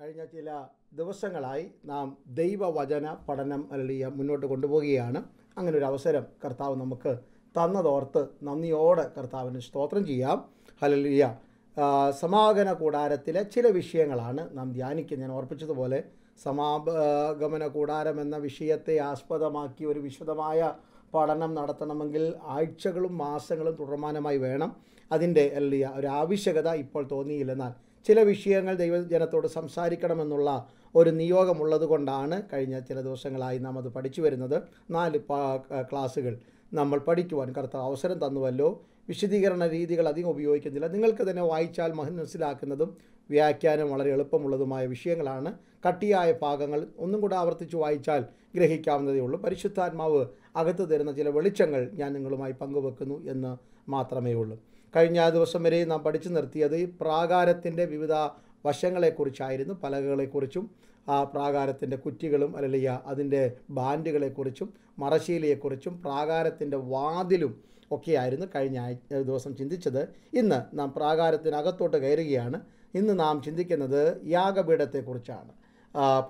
കഴിഞ്ഞ ചില ദിവസങ്ങളായി നാം ദൈവവചന പഠനം അല്ലെങ്കിൽ മുന്നോട്ട് കൊണ്ടുപോവുകയാണ് അങ്ങനെ ഒരു അവസരം കർത്താവ് നമുക്ക് തന്നതോർത്ത് നന്ദിയോടെ കർത്താവിന് സ്തോത്രം ചെയ്യാം ഹലിയ സമാഗമന കൂടാരത്തിലെ ചില വിഷയങ്ങളാണ് നാം ധ്യാനിക്കുക ഞാൻ ഓർപ്പിച്ചതുപോലെ സമാഗമന കൂടാരം എന്ന വിഷയത്തെ ആസ്പദമാക്കി ഒരു വിശദമായ പഠനം നടത്തണമെങ്കിൽ ആഴ്ചകളും മാസങ്ങളും തുടർമാനമായി വേണം അതിൻ്റെ അല്ലിയ ഒരു ആവശ്യകത ഇപ്പോൾ തോന്നിയില്ലെന്നാൽ ചില വിഷയങ്ങൾ ദൈവജനത്തോട് സംസാരിക്കണമെന്നുള്ള ഒരു നിയോഗമുള്ളത് കൊണ്ടാണ് കഴിഞ്ഞ ചില ദിവസങ്ങളായി നാം അത് പഠിച്ചു വരുന്നത് നാല് ക്ലാസ്സുകൾ നമ്മൾ പഠിക്കുവാൻ കർത്താവ് അവസരം തന്നുവല്ലോ വിശദീകരണ രീതികൾ അധികം ഉപയോഗിക്കുന്നില്ല നിങ്ങൾക്ക് തന്നെ വായിച്ചാൽ മനസ്സിലാക്കുന്നതും വ്യാഖ്യാനം വളരെ എളുപ്പമുള്ളതുമായ വിഷയങ്ങളാണ് കട്ടിയായ ഭാഗങ്ങൾ ഒന്നും കൂടെ ആവർത്തിച്ച് വായിച്ചാൽ ഗ്രഹിക്കാവുന്നതേ ഉള്ളൂ പരിശുദ്ധാത്മാവ് അകത്ത് തരുന്ന ചില വെളിച്ചങ്ങൾ ഞാൻ നിങ്ങളുമായി പങ്കുവെക്കുന്നു എന്ന് മാത്രമേ ഉള്ളൂ കഴിഞ്ഞ ദിവസം വരെ നാം പഠിച്ചു നിർത്തിയത് പ്രാകാരത്തിൻ്റെ വിവിധ വശങ്ങളെക്കുറിച്ചായിരുന്നു പലകകളെക്കുറിച്ചും ആ പ്രാകാരത്തിൻ്റെ കുറ്റികളും അല്ലെങ്കിൽ അതിൻ്റെ ബാൻഡുകളെക്കുറിച്ചും മറശീലയെക്കുറിച്ചും പ്രാകാരത്തിൻ്റെ വാതിലും ഒക്കെയായിരുന്നു കഴിഞ്ഞ ദിവസം ചിന്തിച്ചത് ഇന്ന് നാം പ്രാകാരത്തിനകത്തോട്ട് കയറുകയാണ് ഇന്ന് നാം ചിന്തിക്കുന്നത് യാഗപീഠത്തെക്കുറിച്ചാണ്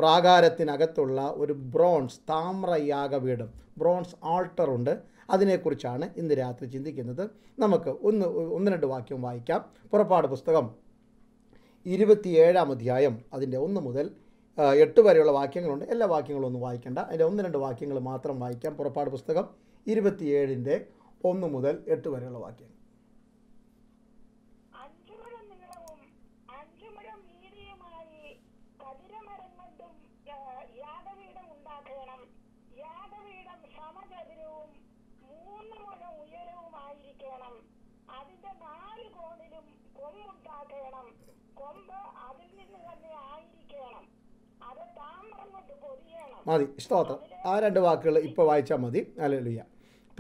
പ്രാകാരത്തിനകത്തുള്ള ഒരു ബ്രോൺസ് താമ്ര യാഗപീഠം ബ്രോൺസ് ആൾട്ടറുണ്ട് അതിനെക്കുറിച്ചാണ് ഇന്ന് രാത്രി ചിന്തിക്കുന്നത് നമുക്ക് ഒന്ന് ഒന്ന് രണ്ട് വാക്യം വായിക്കാം പുറപ്പാട് പുസ്തകം ഇരുപത്തിയേഴാം അധ്യായം അതിൻ്റെ ഒന്ന് മുതൽ എട്ട് വരെയുള്ള വാക്യങ്ങളുണ്ട് എല്ലാ വാക്യങ്ങളും ഒന്നും വായിക്കേണ്ട അതിൻ്റെ ഒന്ന് രണ്ട് വാക്യങ്ങൾ മാത്രം വായിക്കാം പുറപ്പാട് പുസ്തകം ഇരുപത്തിയേഴിൻ്റെ ഒന്ന് മുതൽ എട്ട് വരെയുള്ള വാക്യങ്ങൾ വേണം കൊമ്പ് അതിൽ നിന്ന് തന്നെ ആയിരിക്കണം അത് താമരം കൊണ്ട് പൊതിയണം മതി സ്തോത്രം ആ രണ്ട് വാക്കുകൾ ഇപ്പോൾ വായിച്ചാൽ മതി അലലുയ്യ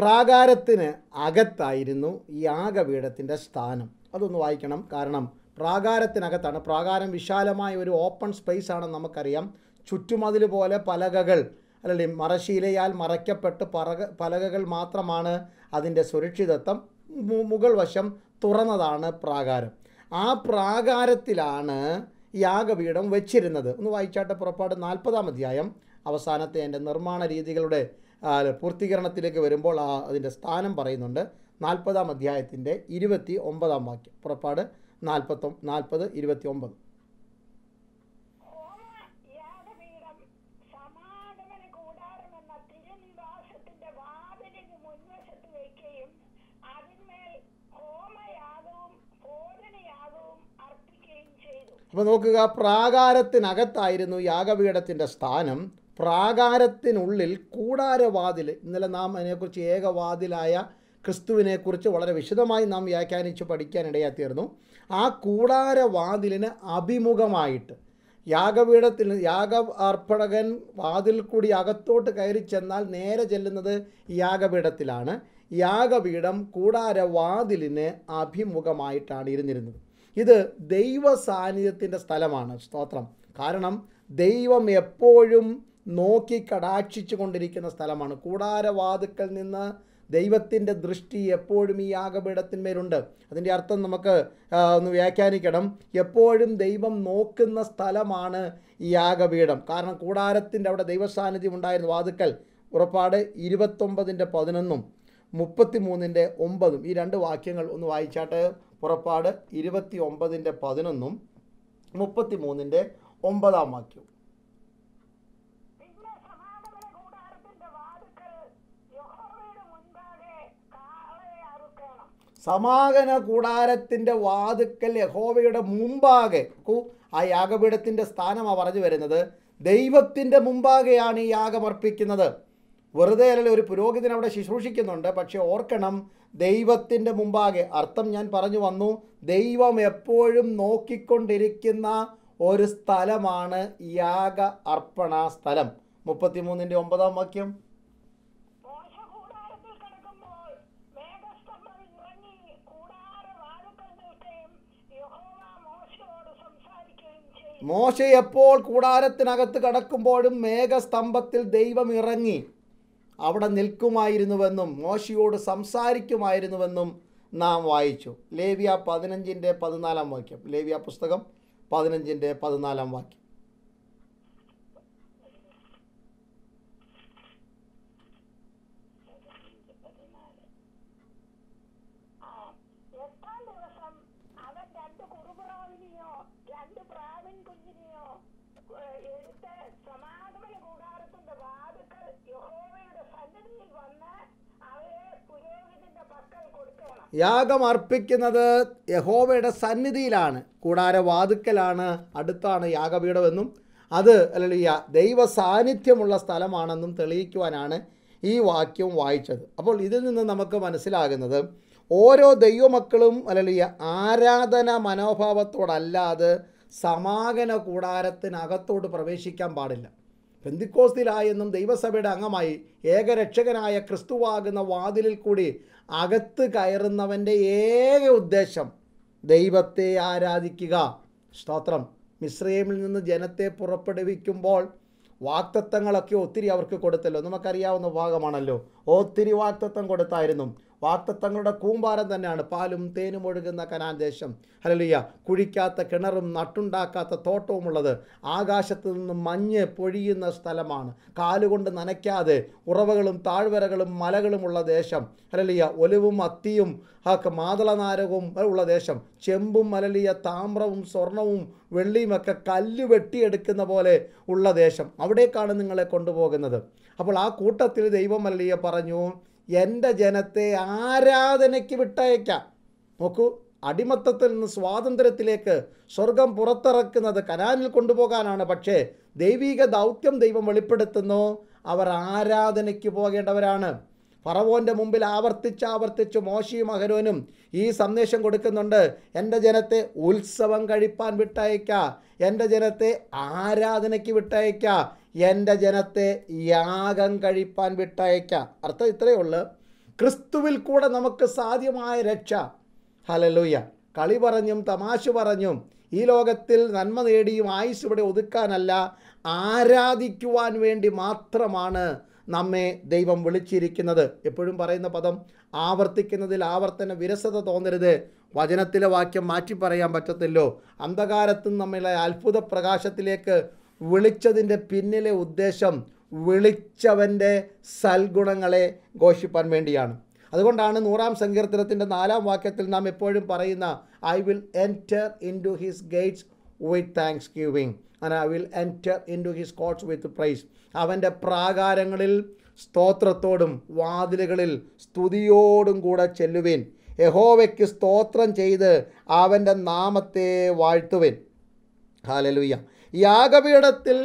പ്രാകാരത്തിന് അകത്തായിരുന്നു ഈ ആകപീഠത്തിൻ്റെ സ്ഥാനം അതൊന്ന് വായിക്കണം കാരണം പ്രാകാരത്തിനകത്താണ് പ്രാകാരം വിശാലമായ ഒരു ഓപ്പൺ സ്പേസ് ആണെന്ന് നമുക്കറിയാം ചുറ്റുമതിൽ പോലെ പലകകൾ അല്ലെങ്കിൽ മറശീലയാൽ മറയ്ക്കപ്പെട്ട് പറക പലകകൾ മാത്രമാണ് അതിൻ്റെ സുരക്ഷിതത്വം മുകൾ വശം തുറന്നതാണ് പ്രാകാരം ആ പ്രാകാരത്തിലാണ് യാഗപീഠം വെച്ചിരുന്നത് ഒന്ന് വായിച്ചാട്ടെ പുറപ്പാട് നാൽപ്പതാം അധ്യായം അവസാനത്തെ എൻ്റെ നിർമ്മാണ രീതികളുടെ പൂർത്തീകരണത്തിലേക്ക് വരുമ്പോൾ ആ അതിൻ്റെ സ്ഥാനം പറയുന്നുണ്ട് നാൽപ്പതാം അധ്യായത്തിൻ്റെ ഇരുപത്തി ഒമ്പതാം വാക്യം പുറപ്പാട് നാൽപ്പത്തൊ നാൽപ്പത് ഇരുപത്തി ഒമ്പത് അപ്പോൾ നോക്കുക പ്രാകാരത്തിനകത്തായിരുന്നു യാഗപീഠത്തിൻ്റെ സ്ഥാനം പ്രാകാരത്തിനുള്ളിൽ കൂടാരവാതിൽ ഇന്നലെ നാം അതിനെക്കുറിച്ച് ഏകവാതിലായ ക്രിസ്തുവിനെക്കുറിച്ച് വളരെ വിശദമായി നാം വ്യാഖ്യാനിച്ച് പഠിക്കാനിടയാത്തിയിരുന്നു ആ കൂടാരവാതിലിന് അഭിമുഖമായിട്ട് യാഗപീഠത്തിൽ യാഗ അർപ്പണകൻ വാതിൽ കൂടി അകത്തോട്ട് കയറി ചെന്നാൽ നേരെ ചെല്ലുന്നത് യാഗപീഠത്തിലാണ് യാഗപീഠം കൂടാരവാതിലിന് അഭിമുഖമായിട്ടാണ് ഇരുന്നിരുന്നത് ഇത് ദൈവ സാന്നിധ്യത്തിൻ്റെ സ്ഥലമാണ് സ്തോത്രം കാരണം ദൈവം എപ്പോഴും നോക്കി കടാക്ഷിച്ചു കൊണ്ടിരിക്കുന്ന സ്ഥലമാണ് കൂടാരവാതുക്കൽ നിന്ന് ദൈവത്തിൻ്റെ ദൃഷ്ടി എപ്പോഴും ഈ യാഗപീഠത്തിന്മേലുണ്ട് അതിൻ്റെ അർത്ഥം നമുക്ക് ഒന്ന് വ്യാഖ്യാനിക്കണം എപ്പോഴും ദൈവം നോക്കുന്ന സ്ഥലമാണ് ഈ യാഗപീഠം കാരണം കൂടാരത്തിൻ്റെ അവിടെ ദൈവസാന്നിധ്യം ഉണ്ടായിരുന്ന വാതുക്കൽ ഉറപ്പാട് ഇരുപത്തൊമ്പതിൻ്റെ പതിനൊന്നും മുപ്പത്തി മൂന്നിൻ്റെ ഒമ്പതും ഈ രണ്ട് വാക്യങ്ങൾ ഒന്ന് വായിച്ചാട്ട് പുറപ്പാട് ഇരുപത്തി ഒമ്പതിൻ്റെ പതിനൊന്നും മുപ്പത്തി മൂന്നിൻ്റെ ഒമ്പതാം വാക്യവും സമാഗന കൂടാരത്തിൻ്റെ വാതുക്കൽ യഹോവയുടെ മുമ്പാകെ ആ യാഗപീഠത്തിൻ്റെ സ്ഥാനമാണ് പറഞ്ഞു വരുന്നത് ദൈവത്തിൻ്റെ മുമ്പാകെയാണ് ഈ യാഗമർപ്പിക്കുന്നത് വെറുതെ അല്ലെങ്കിൽ ഒരു പുരോഹിതൻ അവിടെ ശുശ്രൂഷിക്കുന്നുണ്ട് പക്ഷേ ഓർക്കണം ദൈവത്തിൻ്റെ മുമ്പാകെ അർത്ഥം ഞാൻ പറഞ്ഞു വന്നു ദൈവം എപ്പോഴും നോക്കിക്കൊണ്ടിരിക്കുന്ന ഒരു സ്ഥലമാണ് യാഗ അർപ്പണ സ്ഥലം മുപ്പത്തിമൂന്നിൻ്റെ ഒമ്പതാം വാക്യം മോശ എപ്പോൾ കൂടാരത്തിനകത്ത് കടക്കുമ്പോഴും മേഘസ്തംഭത്തിൽ ദൈവം ഇറങ്ങി അവിടെ നിൽക്കുമായിരുന്നുവെന്നും മോശയോട് സംസാരിക്കുമായിരുന്നുവെന്നും നാം വായിച്ചു ലേവിയ പതിനഞ്ചിൻ്റെ പതിനാലാം വാക്യം ലേവിയ പുസ്തകം പതിനഞ്ചിൻ്റെ പതിനാലാം വാക്യം ദിവസം രണ്ട് പ്രാവിൻ കുഞ്ഞിനെയോ എടുത്ത് സമാഗമന കൂടാരത്തിന്റെ യാഗം അർപ്പിക്കുന്നത് യഹോവയുടെ സന്നിധിയിലാണ് കൂടാരെ വാതുക്കലാണ് അടുത്താണ് യാഗപീഠമെന്നും അത് അല്ലെങ്കിൽ ദൈവ സാന്നിധ്യമുള്ള സ്ഥലമാണെന്നും തെളിയിക്കുവാനാണ് ഈ വാക്യം വായിച്ചത് അപ്പോൾ ഇതിൽ നിന്ന് നമുക്ക് മനസ്സിലാകുന്നത് ഓരോ ദൈവമക്കളും അല്ലെങ്കിൽ ആരാധന മനോഭാവത്തോടല്ലാതെ സമാഗന കൂടാരത്തിനകത്തോട് പ്രവേശിക്കാൻ പാടില്ല പെന്തിക്കോസ്തിലായെന്നും ദൈവസഭയുടെ അംഗമായി ഏകരക്ഷകനായ ക്രിസ്തുവാകുന്ന വാതിലിൽ കൂടി അകത്ത് കയറുന്നവൻ്റെ ഏക ഉദ്ദേശം ദൈവത്തെ ആരാധിക്കുക സ്തോത്രം മിശ്രയമിൽ നിന്ന് ജനത്തെ പുറപ്പെടുവിക്കുമ്പോൾ വാക്തത്വങ്ങളൊക്കെ ഒത്തിരി അവർക്ക് കൊടുത്തല്ലോ നമുക്കറിയാവുന്ന ഭാഗമാണല്ലോ ഒത്തിരി വാക്തത്വം കൊടുത്തായിരുന്നു വാക്തത്വങ്ങളുടെ കൂമ്പാരം തന്നെയാണ് പാലും തേനും ഒഴുകുന്ന കനാൻ ദേശം ഹലലിയ കുഴിക്കാത്ത കിണറും നട്ടുണ്ടാക്കാത്ത ഉള്ളത് ആകാശത്ത് നിന്ന് മഞ്ഞ് പൊഴിയുന്ന സ്ഥലമാണ് കാലുകൊണ്ട് നനയ്ക്കാതെ ഉറവകളും താഴ്വരകളും ഉള്ള ദേശം ഹലലിയ ഒലിവും അത്തിയും മാതളനാരകവും ഉള്ള ദേശം ചെമ്പും മലലിയ താമ്രവും സ്വർണവും വെള്ളിയുമൊക്കെ കല്ല് വെട്ടിയെടുക്കുന്ന പോലെ ഉള്ള ദേശം അവിടേക്കാണ് നിങ്ങളെ കൊണ്ടുപോകുന്നത് അപ്പോൾ ആ കൂട്ടത്തിൽ ദൈവം മലലിയ പറഞ്ഞു എൻ്റെ ജനത്തെ ആരാധനയ്ക്ക് വിട്ടയക്കാം നോക്കൂ അടിമത്തത്തിൽ നിന്ന് സ്വാതന്ത്ര്യത്തിലേക്ക് സ്വർഗം പുറത്തിറക്കുന്നത് കനാനിൽ കൊണ്ടുപോകാനാണ് പക്ഷേ ദൈവിക ദൗത്യം ദൈവം വെളിപ്പെടുത്തുന്നു അവർ ആരാധനയ്ക്ക് പോകേണ്ടവരാണ് പറവോൻ്റെ മുമ്പിൽ ആവർത്തിച്ച് ആവർത്തിച്ച് മോശയും അഹരോനും ഈ സന്ദേശം കൊടുക്കുന്നുണ്ട് എൻ്റെ ജനത്തെ ഉത്സവം കഴിപ്പാൻ വിട്ടയക്കുക എൻ്റെ ജനത്തെ ആരാധനയ്ക്ക് വിട്ടയക്കുക എൻ്റെ ജനത്തെ യാഗം കഴിപ്പാൻ വിട്ടയക്കാം അർത്ഥം ഇത്രയേ ഉള്ളൂ ക്രിസ്തുവിൽ കൂടെ നമുക്ക് സാധ്യമായ രക്ഷ ഹലലൂയ കളി പറഞ്ഞും തമാശ പറഞ്ഞും ഈ ലോകത്തിൽ നന്മ നേടിയും ആയുസ് ഇവിടെ ഒതുക്കാനല്ല ആരാധിക്കുവാൻ വേണ്ടി മാത്രമാണ് നമ്മെ ദൈവം വിളിച്ചിരിക്കുന്നത് എപ്പോഴും പറയുന്ന പദം ആവർത്തിക്കുന്നതിൽ ആവർത്തന വിരസത തോന്നരുത് വചനത്തിലെ വാക്യം മാറ്റി പറയാൻ പറ്റത്തില്ലോ അന്ധകാരത്തും നമ്മളെ അത്ഭുത പ്രകാശത്തിലേക്ക് വിളിച്ചതിൻ്റെ പിന്നിലെ ഉദ്ദേശം വിളിച്ചവൻ്റെ സൽഗുണങ്ങളെ ഘോഷിപ്പാൻ വേണ്ടിയാണ് അതുകൊണ്ടാണ് നൂറാം സങ്കീർത്തനത്തിൻ്റെ നാലാം വാക്യത്തിൽ നാം എപ്പോഴും പറയുന്ന I will enter into his gates with thanksgiving and I will enter into his courts with praise അവൻ്റെ പ്രാകാരങ്ങളിൽ സ്തോത്രത്തോടും വാതിലുകളിൽ സ്തുതിയോടും കൂടെ ചെല്ലുവിൻ യഹോവയ്ക്ക് സ്തോത്രം ചെയ്ത് അവൻ്റെ നാമത്തെ വാഴ്ത്തുവിൻ ഹാലലുയ്യ യാഗപീഠത്തിൽ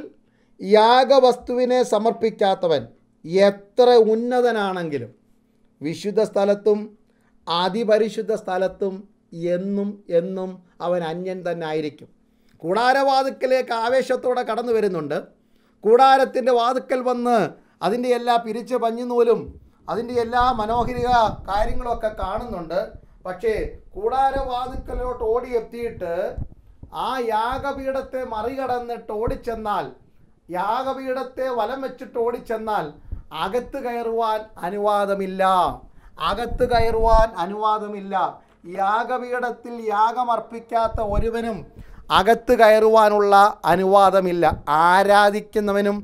യാഗവസ്തുവിനെ സമർപ്പിക്കാത്തവൻ എത്ര ഉന്നതനാണെങ്കിലും വിശുദ്ധ സ്ഥലത്തും അതിപരിശുദ്ധ സ്ഥലത്തും എന്നും എന്നും അവൻ അന്യൻ തന്നെ ആയിരിക്കും കൂടാരവാതുക്കലേക്ക് ആവേശത്തോടെ കടന്നു വരുന്നുണ്ട് കൂടാരത്തിൻ്റെ വാതുക്കൽ വന്ന് അതിൻ്റെ എല്ലാ പിരിച്ച പഞ്ഞുനൂലും അതിൻ്റെ എല്ലാ മനോഹര കാര്യങ്ങളും ഒക്കെ കാണുന്നുണ്ട് പക്ഷേ കൂടാരവാതുക്കലോട്ട് ഓടിയെത്തിയിട്ട് ആ യാഗപീഠത്തെ മറികടന്നിട്ട് ഓടിച്ചെന്നാൽ യാഗപീഠത്തെ വലം വെച്ചിട്ട് ഓടിച്ചെന്നാൽ അകത്ത് കയറുവാൻ അനുവാദമില്ല അകത്ത് കയറുവാൻ അനുവാദമില്ല യാഗപീഠത്തിൽ യാഗമർപ്പിക്കാത്ത ഒരുവനും അകത്ത് കയറുവാനുള്ള അനുവാദമില്ല ആരാധിക്കുന്നവനും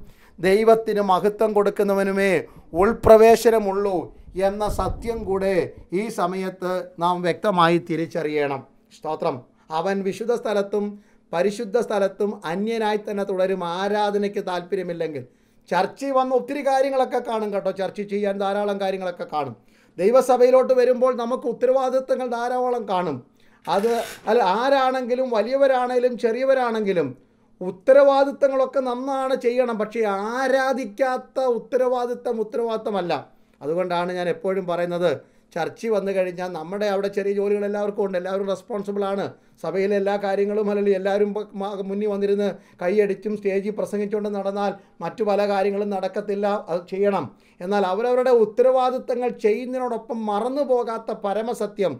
ദൈവത്തിന് മഹത്വം കൊടുക്കുന്നവനുമേ ഉൾപ്രവേശനമുള്ളൂ എന്ന സത്യം കൂടെ ഈ സമയത്ത് നാം വ്യക്തമായി തിരിച്ചറിയണം സ്തോത്രം അവൻ വിശുദ്ധ സ്ഥലത്തും പരിശുദ്ധ സ്ഥലത്തും അന്യനായി തന്നെ തുടരും ആരാധനയ്ക്ക് താല്പര്യമില്ലെങ്കിൽ ചർച്ച വന്ന് ഒത്തിരി കാര്യങ്ങളൊക്കെ കാണും കേട്ടോ ചർച്ച ചെയ്യാൻ ധാരാളം കാര്യങ്ങളൊക്കെ കാണും ദൈവസഭയിലോട്ട് വരുമ്പോൾ നമുക്ക് ഉത്തരവാദിത്വങ്ങൾ ധാരാളം കാണും അത് അല്ല ആരാണെങ്കിലും വലിയവരാണെങ്കിലും ചെറിയവരാണെങ്കിലും ഉത്തരവാദിത്തങ്ങളൊക്കെ നന്നാണ് ചെയ്യണം പക്ഷേ ആരാധിക്കാത്ത ഉത്തരവാദിത്തം ഉത്തരവാദിത്തമല്ല അതുകൊണ്ടാണ് ഞാൻ എപ്പോഴും പറയുന്നത് ചർച്ച വന്നു കഴിഞ്ഞാൽ നമ്മുടെ അവിടെ ചെറിയ ജോലികൾ എല്ലാവർക്കും ഉണ്ട് എല്ലാവരും റെസ്പോൺസിബിൾ ആണ് സഭയിലെ എല്ലാ കാര്യങ്ങളും അല്ലെങ്കിൽ എല്ലാവരും മുന്നിൽ വന്നിരുന്ന് കൈയടിച്ചും സ്റ്റേജിൽ പ്രസംഗിച്ചുകൊണ്ട് നടന്നാൽ മറ്റു പല കാര്യങ്ങളും നടക്കത്തില്ല അത് ചെയ്യണം എന്നാൽ അവരവരുടെ ഉത്തരവാദിത്തങ്ങൾ ചെയ്യുന്നതിനോടൊപ്പം മറന്നു പോകാത്ത പരമസത്യം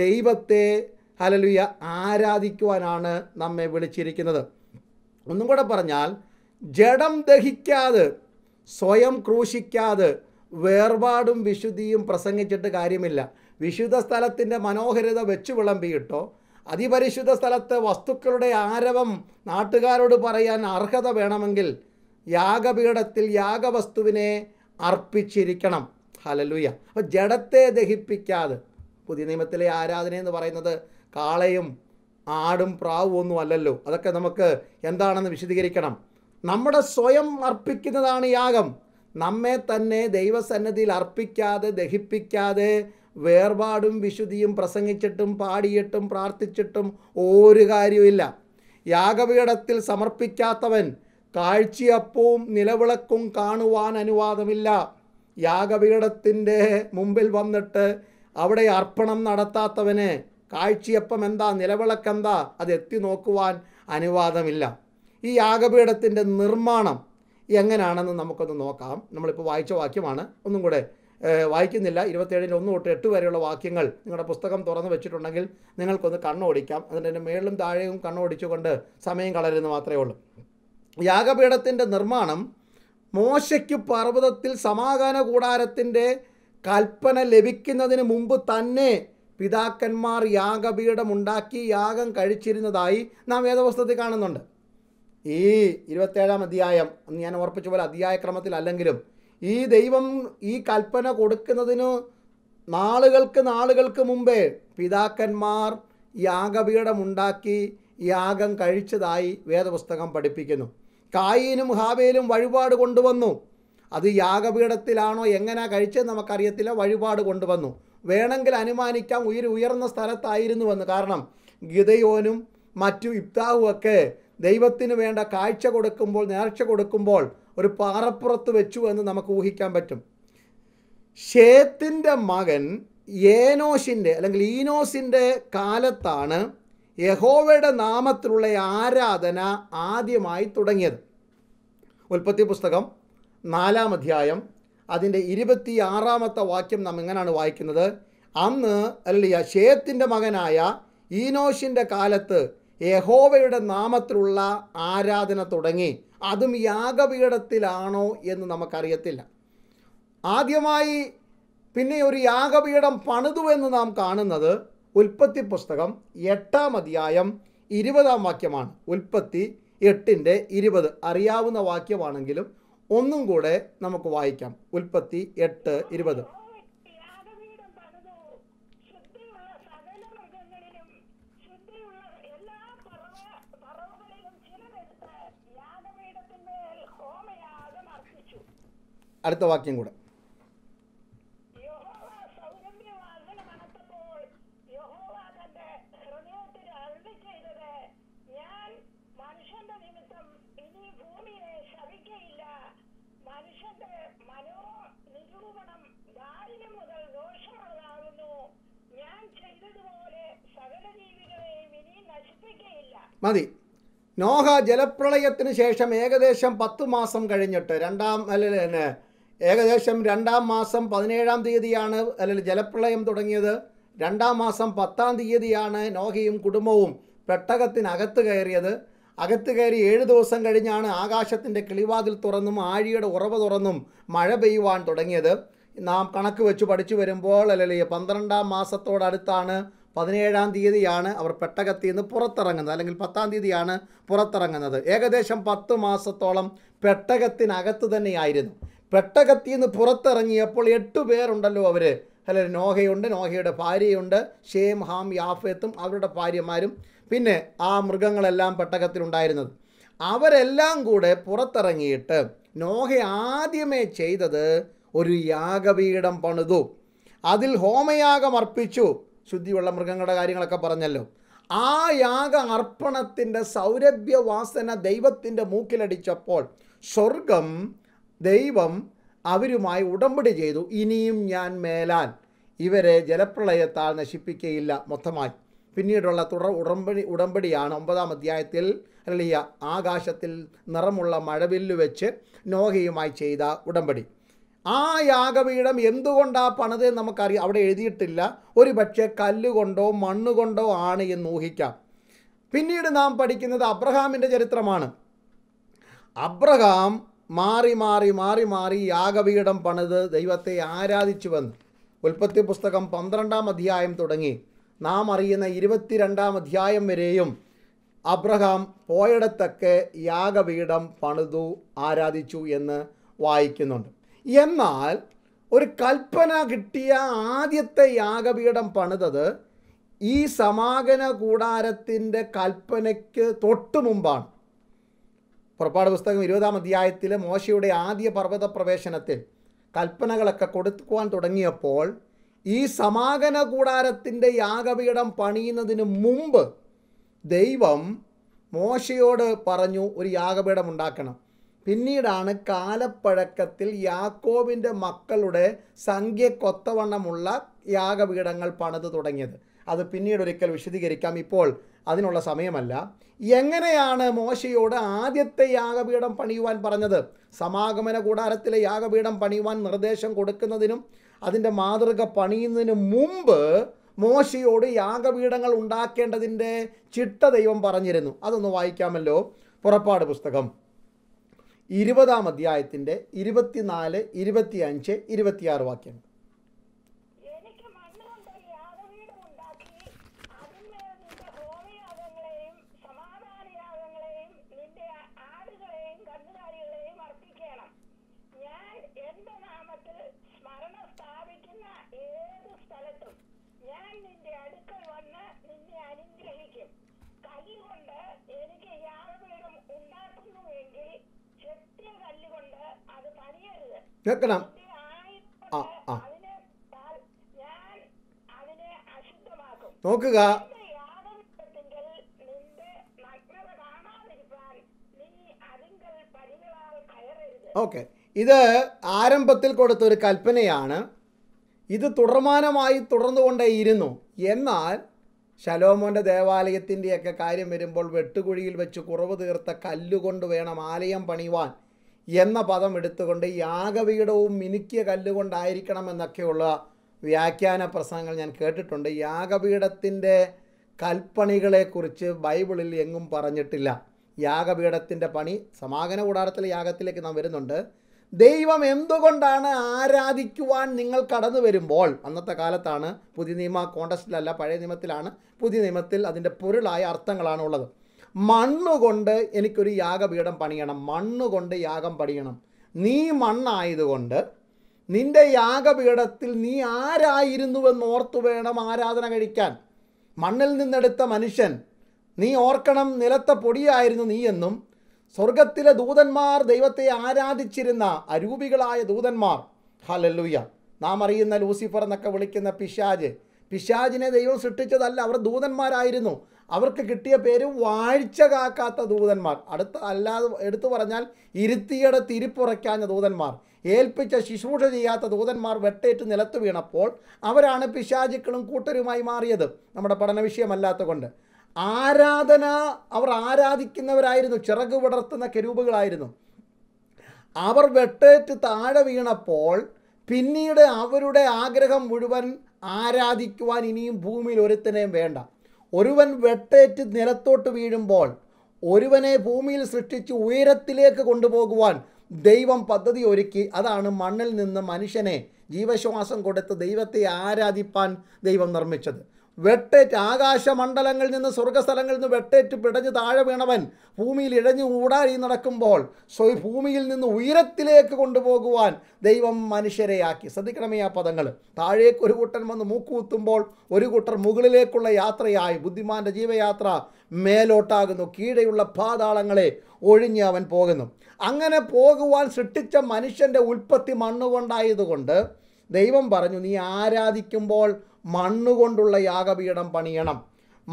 ദൈവത്തെ ഹലലുയ ആരാധിക്കുവാനാണ് നമ്മെ വിളിച്ചിരിക്കുന്നത് ഒന്നും കൂടെ പറഞ്ഞാൽ ജഡം ദഹിക്കാതെ സ്വയം ക്രൂശിക്കാതെ വേർപാടും വിശുദ്ധിയും പ്രസംഗിച്ചിട്ട് കാര്യമില്ല വിശുദ്ധ സ്ഥലത്തിൻ്റെ മനോഹരത വെച്ചു വിളമ്പിയിട്ടോ അതിപരിശുദ്ധ സ്ഥലത്തെ വസ്തുക്കളുടെ ആരവം നാട്ടുകാരോട് പറയാൻ അർഹത വേണമെങ്കിൽ യാഗപീഠത്തിൽ യാഗവസ്തുവിനെ അർപ്പിച്ചിരിക്കണം ഹലലുയ അപ്പോൾ ജഡത്തെ ദഹിപ്പിക്കാതെ പുതിയ നിയമത്തിലെ ആരാധന എന്ന് പറയുന്നത് കാളയും ആടും പ്രാവും ഒന്നും അല്ലല്ലോ അതൊക്കെ നമുക്ക് എന്താണെന്ന് വിശദീകരിക്കണം നമ്മുടെ സ്വയം അർപ്പിക്കുന്നതാണ് യാഗം നമ്മെ തന്നെ ദൈവസന്നതിയിൽ അർപ്പിക്കാതെ ദഹിപ്പിക്കാതെ വേർപാടും വിശുദ്ധിയും പ്രസംഗിച്ചിട്ടും പാടിയിട്ടും പ്രാർത്ഥിച്ചിട്ടും ഒരു കാര്യമില്ല യാഗപീഠത്തിൽ സമർപ്പിക്കാത്തവൻ കാഴ്ചയപ്പവും നിലവിളക്കും കാണുവാൻ അനുവാദമില്ല യാഗപീഠത്തിൻ്റെ മുമ്പിൽ വന്നിട്ട് അവിടെ അർപ്പണം നടത്താത്തവന് കാഴ്ചയപ്പം എന്താ നിലവിളക്കെന്താ അത് എത്തി നോക്കുവാൻ അനുവാദമില്ല ഈ യാഗപീഠത്തിൻ്റെ നിർമ്മാണം എങ്ങനെയാണെന്ന് നമുക്കൊന്ന് നോക്കാം നമ്മളിപ്പോൾ വായിച്ച വാക്യമാണ് ഒന്നും കൂടെ വായിക്കുന്നില്ല ഇരുപത്തേഴിന് ഒന്ന് തൊട്ട് എട്ട് വരെയുള്ള വാക്യങ്ങൾ നിങ്ങളുടെ പുസ്തകം തുറന്നു വെച്ചിട്ടുണ്ടെങ്കിൽ നിങ്ങൾക്കൊന്ന് കണ്ണോടിക്കാം അതിൻ്റെ മേളിലും താഴെയും കണ്ണോടിച്ചുകൊണ്ട് സമയം കളരുന്ന മാത്രമേ ഉള്ളൂ യാഗപീഠത്തിൻ്റെ നിർമ്മാണം മോശയ്ക്ക് പർവ്വതത്തിൽ സമാഗാന കൂടാരത്തിൻ്റെ കൽപ്പന ലഭിക്കുന്നതിന് മുമ്പ് തന്നെ പിതാക്കന്മാർ യാഗപീഠമുണ്ടാക്കി യാഗം കഴിച്ചിരുന്നതായി നാം വേദപുസ്തകത്തിൽ കാണുന്നുണ്ട് ഈ ഇരുപത്തേഴാം അധ്യായം അന്ന് ഞാൻ ഓർപ്പിച്ച പോലെ അധ്യായ ക്രമത്തിലല്ലെങ്കിലും ഈ ദൈവം ഈ കൽപ്പന കൊടുക്കുന്നതിന് നാളുകൾക്ക് നാളുകൾക്ക് മുമ്പേ പിതാക്കന്മാർ യാഗപീഠമുണ്ടാക്കി യാഗം കഴിച്ചതായി വേദപുസ്തകം പഠിപ്പിക്കുന്നു കായീനും ഹാബേലും വഴിപാട് കൊണ്ടുവന്നു അത് യാഗപീഠത്തിലാണോ എങ്ങനെ കഴിച്ചത് നമുക്കറിയത്തില്ല വഴിപാട് കൊണ്ടുവന്നു വേണമെങ്കിൽ അനുമാനിക്കാം ഉയർ ഉയർന്ന സ്ഥലത്തായിരുന്നുവെന്ന് കാരണം ഗിതയോനും മറ്റു ഇബ്താവും ഒക്കെ ദൈവത്തിന് വേണ്ട കാഴ്ച കൊടുക്കുമ്പോൾ നേർച്ച കൊടുക്കുമ്പോൾ ഒരു പാറപ്പുറത്ത് വെച്ചു എന്ന് നമുക്ക് ഊഹിക്കാൻ പറ്റും ഷേത്തിൻ്റെ മകൻ ഏനോഷിൻ്റെ അല്ലെങ്കിൽ ഈനോസിൻ്റെ കാലത്താണ് യഹോവയുടെ നാമത്തിലുള്ള ആരാധന ആദ്യമായി തുടങ്ങിയത് ഉൽപ്പത്തി പുസ്തകം നാലാം അധ്യായം അതിൻ്റെ ഇരുപത്തി ആറാമത്തെ വാക്യം നാം എങ്ങനെയാണ് വായിക്കുന്നത് അന്ന് അല്ല ഷേത്തിൻ്റെ മകനായ ഈനോഷിൻ്റെ കാലത്ത് യഹോവയുടെ നാമത്തിലുള്ള ആരാധന തുടങ്ങി അതും യാഗപീഠത്തിലാണോ എന്ന് നമുക്കറിയത്തില്ല ആദ്യമായി പിന്നെ ഒരു യാഗപീഠം പണിതു എന്ന് നാം കാണുന്നത് ഉൽപ്പത്തി പുസ്തകം എട്ടാം അധ്യായം ഇരുപതാം വാക്യമാണ് ഉൽപ്പത്തി എട്ടിൻ്റെ ഇരുപത് അറിയാവുന്ന വാക്യമാണെങ്കിലും ഒന്നും കൂടെ നമുക്ക് വായിക്കാം ഉൽപ്പത്തി എട്ട് ഇരുപത് അടുത്ത വാക്യം കൂടെ മതി നോഹ ജലപ്രളയത്തിന് ശേഷം ഏകദേശം പത്ത് മാസം കഴിഞ്ഞിട്ട് രണ്ടാം അല്ലെ ഏകദേശം രണ്ടാം മാസം പതിനേഴാം തീയതിയാണ് അല്ലെങ്കിൽ ജലപ്രളയം തുടങ്ങിയത് രണ്ടാം മാസം പത്താം തീയതിയാണ് നോഹയും കുടുംബവും പെട്ടകത്തിനകത്ത് കയറിയത് അകത്ത് കയറി ഏഴ് ദിവസം കഴിഞ്ഞാണ് ആകാശത്തിൻ്റെ കിളിവാതിൽ തുറന്നും ആഴിയുടെ ഉറവ് തുറന്നും മഴ പെയ്യുവാൻ തുടങ്ങിയത് നാം കണക്ക് വെച്ച് പഠിച്ചു വരുമ്പോൾ അല്ലെങ്കിൽ പന്ത്രണ്ടാം മാസത്തോടടുത്താണ് പതിനേഴാം തീയതിയാണ് അവർ പെട്ടകത്തിൽ നിന്ന് പുറത്തിറങ്ങുന്നത് അല്ലെങ്കിൽ പത്താം തീയതിയാണ് പുറത്തിറങ്ങുന്നത് ഏകദേശം പത്ത് മാസത്തോളം പെട്ടകത്തിനകത്ത് തന്നെയായിരുന്നു പെട്ടകത്തിൽ നിന്ന് പുറത്തിറങ്ങിയപ്പോൾ എട്ട് പേരുണ്ടല്ലോ അവർ അല്ലെ നോഹയുണ്ട് നോഹയുടെ ഭാര്യയുണ്ട് ഷേം ഹാം യാഫേത്തും അവരുടെ ഭാര്യമാരും പിന്നെ ആ മൃഗങ്ങളെല്ലാം പെട്ടകത്തിലുണ്ടായിരുന്നത് അവരെല്ലാം കൂടെ പുറത്തിറങ്ങിയിട്ട് നോഹ ആദ്യമേ ചെയ്തത് ഒരു യാഗപീഠം പണിതു അതിൽ ഹോമയാഗം അർപ്പിച്ചു ശുദ്ധിയുള്ള മൃഗങ്ങളുടെ കാര്യങ്ങളൊക്കെ പറഞ്ഞല്ലോ ആ യാഗ അർപ്പണത്തിൻ്റെ സൗരഭ്യവാസന ദൈവത്തിൻ്റെ മൂക്കിലടിച്ചപ്പോൾ സ്വർഗം ദൈവം അവരുമായി ഉടമ്പടി ചെയ്തു ഇനിയും ഞാൻ മേലാൻ ഇവരെ ജലപ്രളയത്താൽ നശിപ്പിക്കുകയില്ല മൊത്തമായി പിന്നീടുള്ള തുടർ ഉടമ്പടി ഉടമ്പടിയാണ് ഒമ്പതാം അധ്യായത്തിൽ അല്ലിയ ആകാശത്തിൽ നിറമുള്ള മഴവില്ലു വെച്ച് നോഹയുമായി ചെയ്ത ഉടമ്പടി ആ യാഗപീഠം എന്തുകൊണ്ടാ പണിത് നമുക്കറിയാം അവിടെ എഴുതിയിട്ടില്ല ഒരു പക്ഷേ കല്ലുകൊണ്ടോ മണ്ണുകൊണ്ടോ ആണ് എന്ന് ഊഹിക്കാം പിന്നീട് നാം പഠിക്കുന്നത് അബ്രഹാമിൻ്റെ ചരിത്രമാണ് അബ്രഹാം മാറി മാറി മാറി മാറി യാഗപീഠം പണിത് ദൈവത്തെ വന്നു ഉൽപ്പത്തി പുസ്തകം പന്ത്രണ്ടാം അധ്യായം തുടങ്ങി നാം അറിയുന്ന ഇരുപത്തിരണ്ടാം അധ്യായം വരെയും അബ്രഹാം പോയടത്തൊക്കെ യാഗപീഠം പണിതു ആരാധിച്ചു എന്ന് വായിക്കുന്നുണ്ട് എന്നാൽ ഒരു കൽപ്പന കിട്ടിയ ആദ്യത്തെ യാഗപീഠം പണിതത് ഈ സമാഗന കൂടാരത്തിൻ്റെ കൽപ്പനയ്ക്ക് തൊട്ടു മുമ്പാണ് പുറപ്പാട് പുസ്തകം ഇരുപതാം അധ്യായത്തിൽ മോശയുടെ ആദ്യ പർവ്വത പ്രവേശനത്തിൽ കൽപ്പനകളൊക്കെ കൊടുക്കുവാൻ തുടങ്ങിയപ്പോൾ ഈ സമാഗന കൂടാരത്തിൻ്റെ യാഗപീഠം പണിയുന്നതിന് മുമ്പ് ദൈവം മോശയോട് പറഞ്ഞു ഒരു യാഗപീഠം ഉണ്ടാക്കണം പിന്നീടാണ് കാലപ്പഴക്കത്തിൽ യാക്കോവിൻ്റെ മക്കളുടെ സംഖ്യക്കൊത്തവണ്ണമുള്ള യാഗപീഠങ്ങൾ പണിത് തുടങ്ങിയത് അത് പിന്നീട് ഒരിക്കൽ വിശദീകരിക്കാം ഇപ്പോൾ അതിനുള്ള സമയമല്ല എങ്ങനെയാണ് മോശയോട് ആദ്യത്തെ യാഗപീഠം പണിയുവാൻ പറഞ്ഞത് സമാഗമന കൂടാരത്തിലെ യാഗപീഠം പണിയുവാൻ നിർദ്ദേശം കൊടുക്കുന്നതിനും അതിൻ്റെ മാതൃക പണിയുന്നതിനു മുമ്പ് മോശയോട് യാഗപീഠങ്ങൾ ഉണ്ടാക്കേണ്ടതിൻ്റെ ചിട്ട ദൈവം പറഞ്ഞിരുന്നു അതൊന്ന് വായിക്കാമല്ലോ പുറപ്പാട് പുസ്തകം ഇരുപതാം അധ്യായത്തിൻ്റെ ഇരുപത്തിനാല് അഞ്ച് ഇരുപത്തിയാറ് വാക്യങ്ങൾ കേൾക്കണം ആ ആ നോക്കുക ഓക്കെ ഇത് ആരംഭത്തിൽ കൊടുത്ത ഒരു കൽപ്പനയാണ് ഇത് തുടർമാനമായി തുടർന്നു കൊണ്ടേയിരുന്നു എന്നാൽ ശലോമോൻ്റെ ദേവാലയത്തിൻ്റെയൊക്കെ കാര്യം വരുമ്പോൾ വെട്ടുകുഴിയിൽ വെച്ച് കുറവ് തീർത്ത കല്ലുകൊണ്ട് വേണം ആലയം പണിവാൻ എന്ന പദം എടുത്തുകൊണ്ട് യാഗപീഠവും മിനുക്കിയ കല്ലുകൊണ്ടായിരിക്കണം എന്നൊക്കെയുള്ള വ്യാഖ്യാന പ്രസംഗങ്ങൾ ഞാൻ കേട്ടിട്ടുണ്ട് യാഗപീഠത്തിൻ്റെ കൽപ്പണികളെക്കുറിച്ച് ബൈബിളിൽ എങ്ങും പറഞ്ഞിട്ടില്ല യാഗപീഠത്തിൻ്റെ പണി സമാഗമന കൂടാരത്തിലെ യാഗത്തിലേക്ക് നാം വരുന്നുണ്ട് ദൈവം എന്തുകൊണ്ടാണ് ആരാധിക്കുവാൻ നിങ്ങൾ കടന്നു വരുമ്പോൾ അന്നത്തെ കാലത്താണ് പുതിയ നിയമ കോണ്ടസ്റ്റിലല്ല പഴയ നിയമത്തിലാണ് പുതിയ നിയമത്തിൽ അതിൻ്റെ പൊരുളായ അർത്ഥങ്ങളാണ് ഉള്ളത് മണ്ണുകൊണ്ട് എനിക്കൊരു യാഗപീഠം പണിയണം മണ്ണുകൊണ്ട് യാഗം പണിയണം നീ മണ്ണായതുകൊണ്ട് നിന്റെ യാഗപീഠത്തിൽ നീ ആരായിരുന്നുവെന്ന് ഓർത്തു വേണം ആരാധന കഴിക്കാൻ മണ്ണിൽ നിന്നെടുത്ത മനുഷ്യൻ നീ ഓർക്കണം നിലത്തെ പൊടിയായിരുന്നു നീ എന്നും സ്വർഗത്തിലെ ദൂതന്മാർ ദൈവത്തെ ആരാധിച്ചിരുന്ന അരൂപികളായ ദൂതന്മാർ ഹലല്ലുയ്യ നാം അറിയുന്ന ലൂസിഫർ എന്നൊക്കെ വിളിക്കുന്ന പിശാജ് പിശാജിനെ ദൈവം സൃഷ്ടിച്ചതല്ല അവർ ദൂതന്മാരായിരുന്നു അവർക്ക് കിട്ടിയ പേര് വാഴ്ച കാക്കാത്ത ദൂതന്മാർ അടുത്ത് അല്ലാതെ എടുത്തു പറഞ്ഞാൽ ഇരുത്തിയുടെ തിരിപ്പുറയ്ക്കാഞ്ഞ ദൂതന്മാർ ഏൽപ്പിച്ച ശുശ്രൂഷ ചെയ്യാത്ത ദൂതന്മാർ വെട്ടേറ്റ് നിലത്ത് വീണപ്പോൾ അവരാണ് പിശാചുക്കളും കൂട്ടരുമായി മാറിയത് നമ്മുടെ പഠന വിഷയമല്ലാത്ത കൊണ്ട് ആരാധന അവർ ആരാധിക്കുന്നവരായിരുന്നു ചിറക് വിടർത്തുന്ന കരൂപുകളായിരുന്നു അവർ വെട്ടേറ്റ് താഴെ വീണപ്പോൾ പിന്നീട് അവരുടെ ആഗ്രഹം മുഴുവൻ ആരാധിക്കുവാൻ ഇനിയും ഭൂമിയിൽ ഒരുത്തനെയും വേണ്ട ഒരുവൻ വെട്ടേറ്റ് നിലത്തോട്ട് വീഴുമ്പോൾ ഒരുവനെ ഭൂമിയിൽ സൃഷ്ടിച്ച് ഉയരത്തിലേക്ക് കൊണ്ടുപോകുവാൻ ദൈവം പദ്ധതി ഒരുക്കി അതാണ് മണ്ണിൽ നിന്ന് മനുഷ്യനെ ജീവശ്വാസം കൊടുത്ത് ദൈവത്തെ ആരാധിപ്പാൻ ദൈവം നിർമ്മിച്ചത് വെട്ടേറ്റ് ആകാശമണ്ഡലങ്ങളിൽ നിന്ന് സ്വർഗസ്ഥലങ്ങളിൽ നിന്ന് വെട്ടേറ്റ് പിടഞ്ഞ് താഴെ വീണവൻ ഭൂമിയിൽ ഇഴഞ്ഞു ഊടാഴി നടക്കുമ്പോൾ സോ ഭൂമിയിൽ നിന്ന് ഉയരത്തിലേക്ക് കൊണ്ടുപോകുവാൻ ദൈവം മനുഷ്യരെ ആക്കി ശ്രദ്ധിക്കണമേ ആ പദങ്ങൾ താഴേക്ക് ഒരു കൂട്ടൻ വന്ന് മൂക്കുകുത്തുമ്പോൾ ഒരു കൂട്ടർ മുകളിലേക്കുള്ള യാത്രയായി ബുദ്ധിമാന്റെ ജീവയാത്ര മേലോട്ടാകുന്നു കീഴെയുള്ള പാതാളങ്ങളെ ഒഴിഞ്ഞ് അവൻ പോകുന്നു അങ്ങനെ പോകുവാൻ സൃഷ്ടിച്ച മനുഷ്യൻ്റെ ഉൽപ്പത്തി മണ്ണുകൊണ്ടായതുകൊണ്ട് ദൈവം പറഞ്ഞു നീ ആരാധിക്കുമ്പോൾ മണ്ണുകൊണ്ടുള്ള യാഗപീഠം പണിയണം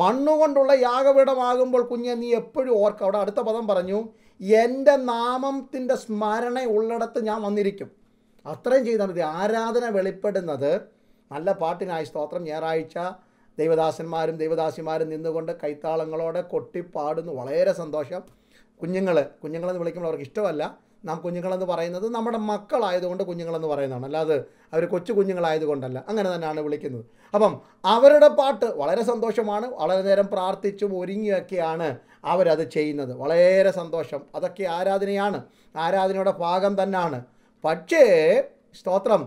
മണ്ണുകൊണ്ടുള്ള യാഗപീഠമാകുമ്പോൾ കുഞ്ഞെ നീ എപ്പോഴും ഓർക്കുക അവിടെ അടുത്ത പദം പറഞ്ഞു എൻ്റെ നാമത്തിൻ്റെ സ്മരണ ഉള്ളിടത്ത് ഞാൻ വന്നിരിക്കും അത്രയും ചെയ്താൽ മതി ആരാധന വെളിപ്പെടുന്നത് നല്ല പാട്ടിനായി സ്തോത്രം ഞായറാഴ്ച ദൈവദാസന്മാരും ദൈവദാസിമാരും നിന്നുകൊണ്ട് കൈത്താളങ്ങളോടെ കൊട്ടിപ്പാടുന്നു വളരെ സന്തോഷം കുഞ്ഞുങ്ങൾ കുഞ്ഞുങ്ങളെന്ന് വിളിക്കുമ്പോൾ അവർക്ക് ഇഷ്ടമല്ല നാം കുഞ്ഞുങ്ങളെന്ന് പറയുന്നത് നമ്മുടെ മക്കളായതുകൊണ്ട് കുഞ്ഞുങ്ങളെന്ന് പറയുന്നതാണ് അല്ലാതെ അവർ കൊച്ചു കുഞ്ഞുങ്ങളായതുകൊണ്ടല്ല അങ്ങനെ തന്നെയാണ് വിളിക്കുന്നത് അപ്പം അവരുടെ പാട്ട് വളരെ സന്തോഷമാണ് വളരെ നേരം പ്രാർത്ഥിച്ചും ഒരുങ്ങിയൊക്കെയാണ് അവരത് ചെയ്യുന്നത് വളരെ സന്തോഷം അതൊക്കെ ആരാധനയാണ് ആരാധനയുടെ ഭാഗം തന്നെയാണ് പക്ഷേ സ്തോത്രം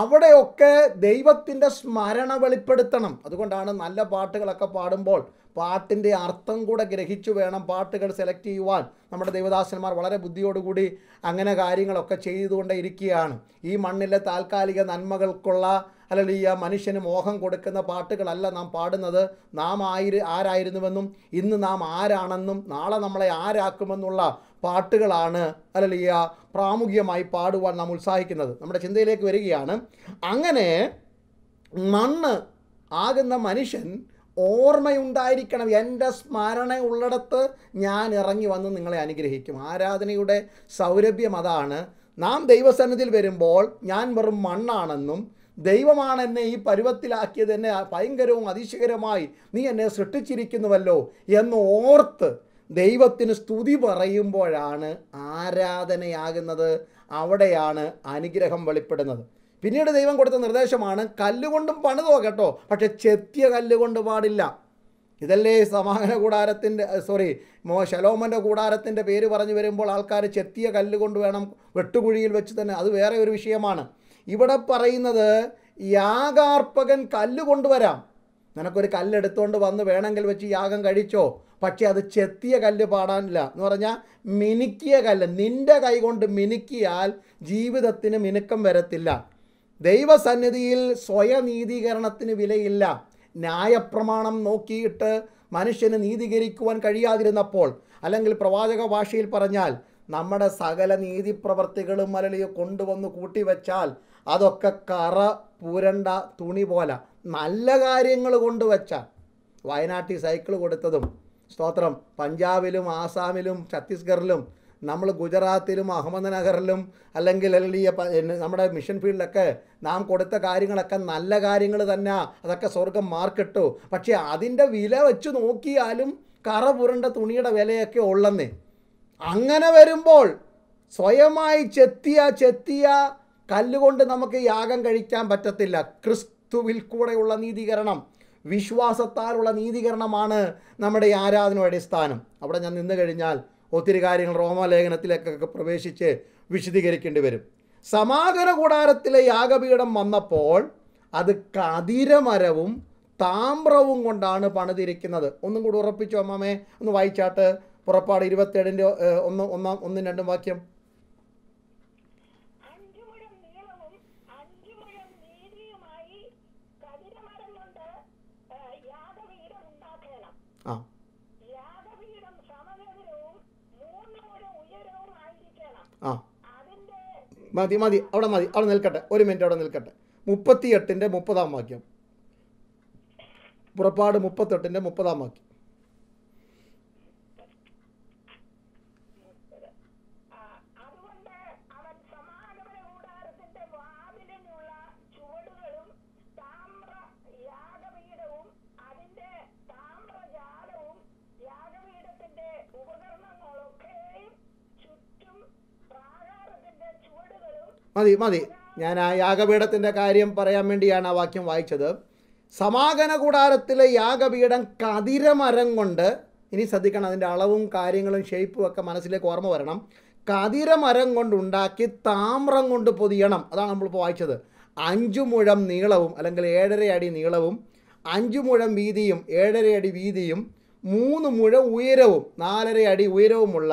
അവിടെയൊക്കെ ദൈവത്തിൻ്റെ സ്മരണ വെളിപ്പെടുത്തണം അതുകൊണ്ടാണ് നല്ല പാട്ടുകളൊക്കെ പാടുമ്പോൾ പാട്ടിൻ്റെ അർത്ഥം കൂടെ ഗ്രഹിച്ചു വേണം പാട്ടുകൾ സെലക്ട് ചെയ്യുവാൻ നമ്മുടെ ദേവദാസന്മാർ വളരെ ബുദ്ധിയോടുകൂടി അങ്ങനെ കാര്യങ്ങളൊക്കെ ചെയ്തുകൊണ്ട് ഇരിക്കുകയാണ് ഈ മണ്ണിലെ താൽക്കാലിക നന്മകൾക്കുള്ള അല്ലെങ്കിൽ ഈ മനുഷ്യന് മോഹം കൊടുക്കുന്ന പാട്ടുകളല്ല നാം പാടുന്നത് നാം ആയിര ആരായിരുന്നുവെന്നും ഇന്ന് നാം ആരാണെന്നും നാളെ നമ്മളെ ആരാക്കുമെന്നുള്ള പാട്ടുകളാണ് അല്ലെങ്കിൽ ഈ പ്രാമുഖ്യമായി പാടുവാൻ നാം ഉത്സാഹിക്കുന്നത് നമ്മുടെ ചിന്തയിലേക്ക് വരികയാണ് അങ്ങനെ മണ്ണ് ആകുന്ന മനുഷ്യൻ ഓർമ്മയുണ്ടായിരിക്കണം എൻ്റെ സ്മരണ ഉള്ളിടത്ത് ഞാൻ ഇറങ്ങി വന്ന് നിങ്ങളെ അനുഗ്രഹിക്കും ആരാധനയുടെ സൗരഭ്യം അതാണ് നാം ദൈവസന്നിധിയിൽ വരുമ്പോൾ ഞാൻ വെറും മണ്ണാണെന്നും ദൈവമാണ് എന്നെ ഈ പരുവത്തിലാക്കിയത് എന്നെ ഭയങ്കരവും അതിശയകരമായി നീ എന്നെ സൃഷ്ടിച്ചിരിക്കുന്നുവല്ലോ എന്ന് ഓർത്ത് ദൈവത്തിന് സ്തുതി പറയുമ്പോഴാണ് ആരാധനയാകുന്നത് അവിടെയാണ് അനുഗ്രഹം വെളിപ്പെടുന്നത് പിന്നീട് ദൈവം കൊടുത്ത നിർദ്ദേശമാണ് കല്ലുകൊണ്ടും പണിതോ കേട്ടോ പക്ഷെ ചെത്തിയ കല്ലുകൊണ്ട് പാടില്ല ഇതല്ലേ സമാഗമന കൂടാരത്തിൻ്റെ സോറി മോ ശലോമൻ്റെ കൂടാരത്തിൻ്റെ പേര് പറഞ്ഞു വരുമ്പോൾ ആൾക്കാർ ചെത്തിയ കല്ലുകൊണ്ട് വേണം വെട്ടുകുഴിയിൽ വെച്ച് തന്നെ അത് വേറെ ഒരു വിഷയമാണ് ഇവിടെ പറയുന്നത് യാഗാർപ്പകൻ കല്ല് കൊണ്ടുവരാം നിനക്കൊരു കല്ലെടുത്തുകൊണ്ട് വന്ന് വേണമെങ്കിൽ വെച്ച് യാഗം കഴിച്ചോ പക്ഷേ അത് ചെത്തിയ കല്ല് പാടാനില്ല എന്ന് പറഞ്ഞാൽ മിനുക്കിയ കല്ല് നിൻ്റെ കൈ കൊണ്ട് മിനുക്കിയാൽ ജീവിതത്തിന് മിനുക്കം വരത്തില്ല ദൈവസന്നിധിയിൽ സ്വയനീതീകരണത്തിന് വിലയില്ല ന്യായപ്രമാണം നോക്കിയിട്ട് മനുഷ്യന് നീതീകരിക്കുവാൻ കഴിയാതിരുന്നപ്പോൾ അല്ലെങ്കിൽ പ്രവാചക ഭാഷയിൽ പറഞ്ഞാൽ നമ്മുടെ സകല നീതിപ്രവർത്തികളും അലളിയെ കൊണ്ടുവന്ന് കൂട്ടിവെച്ചാൽ അതൊക്കെ കറ പൂരണ്ട തുണി പോലെ നല്ല കാര്യങ്ങൾ കൊണ്ടുവച്ചാൽ വയനാട്ടിൽ സൈക്കിൾ കൊടുത്തതും സ്തോത്രം പഞ്ചാബിലും ആസാമിലും ഛത്തീസ്ഗറിലും നമ്മൾ ഗുജറാത്തിലും അഹമ്മദ്നഗറിലും അല്ലെങ്കിൽ ഈ നമ്മുടെ മിഷൻ ഫീൽഡിലൊക്കെ നാം കൊടുത്ത കാര്യങ്ങളൊക്കെ നല്ല കാര്യങ്ങൾ തന്നെ അതൊക്കെ സ്വർഗം മാർക്കിട്ടു പക്ഷേ അതിൻ്റെ വില വെച്ച് നോക്കിയാലും കറ പുരണ്ട തുണിയുടെ വിലയൊക്കെ ഉള്ളെന്നേ അങ്ങനെ വരുമ്പോൾ സ്വയമായി ചെത്തിയ ചെത്തിയ കല്ലുകൊണ്ട് നമുക്ക് യാഗം കഴിക്കാൻ പറ്റത്തില്ല ക്രിസ്തുവിൽ കൂടെയുള്ള നീതീകരണം വിശ്വാസത്താലുള്ള നീതീകരണമാണ് നമ്മുടെ ആരാധനയുടെ അടിസ്ഥാനം അവിടെ ഞാൻ നിന്ന് കഴിഞ്ഞാൽ ഒത്തിരി കാര്യങ്ങൾ റോമാലേഖനത്തിലേക്കൊക്കെ പ്രവേശിച്ച് വിശദീകരിക്കേണ്ടി വരും സമാഗമന കൂടാരത്തിലെ യാഗപീഠം വന്നപ്പോൾ അത് കതിരമരവും താമ്രവും കൊണ്ടാണ് പണിതിരിക്കുന്നത് ഒന്നും കൂടി ഉറപ്പിച്ചു അമ്മാമേ ഒന്ന് വായിച്ചാട്ട് പുറപ്പാട് ഇരുപത്തേഴിൻ്റെ ഒന്ന് ഒന്നാം ഒന്നും രണ്ടും വാക്യം ആ മതി മതി അവിടെ മതി അവിടെ നിൽക്കട്ടെ ഒരു മിനിറ്റ് അവിടെ നിൽക്കട്ടെ മുപ്പത്തിയെട്ടിൻ്റെ മുപ്പതാം വാക്യം പുറപ്പാട് മുപ്പത്തെട്ടിൻ്റെ മുപ്പതാം വാക്യം മതി മതി ഞാൻ ആ യാഗപീഠത്തിൻ്റെ കാര്യം പറയാൻ വേണ്ടിയാണ് ആ വാക്യം വായിച്ചത് സമാഗന കൂടാരത്തിലെ യാഗപീഠം കതിരമരം കൊണ്ട് ഇനി ശ്രദ്ധിക്കണം അതിൻ്റെ അളവും കാര്യങ്ങളും ഷേപ്പും ഒക്കെ മനസ്സിലേക്ക് ഓർമ്മ വരണം കതിരമരം കൊണ്ടുണ്ടാക്കി താമ്രം കൊണ്ട് പൊതിയണം അതാണ് നമ്മളിപ്പോൾ വായിച്ചത് അഞ്ചു മുഴം നീളവും അല്ലെങ്കിൽ ഏഴര അടി നീളവും അഞ്ചു മുഴം വീതിയും ഏഴര അടി വീതിയും മൂന്ന് മുഴം ഉയരവും നാലര അടി ഉയരവുമുള്ള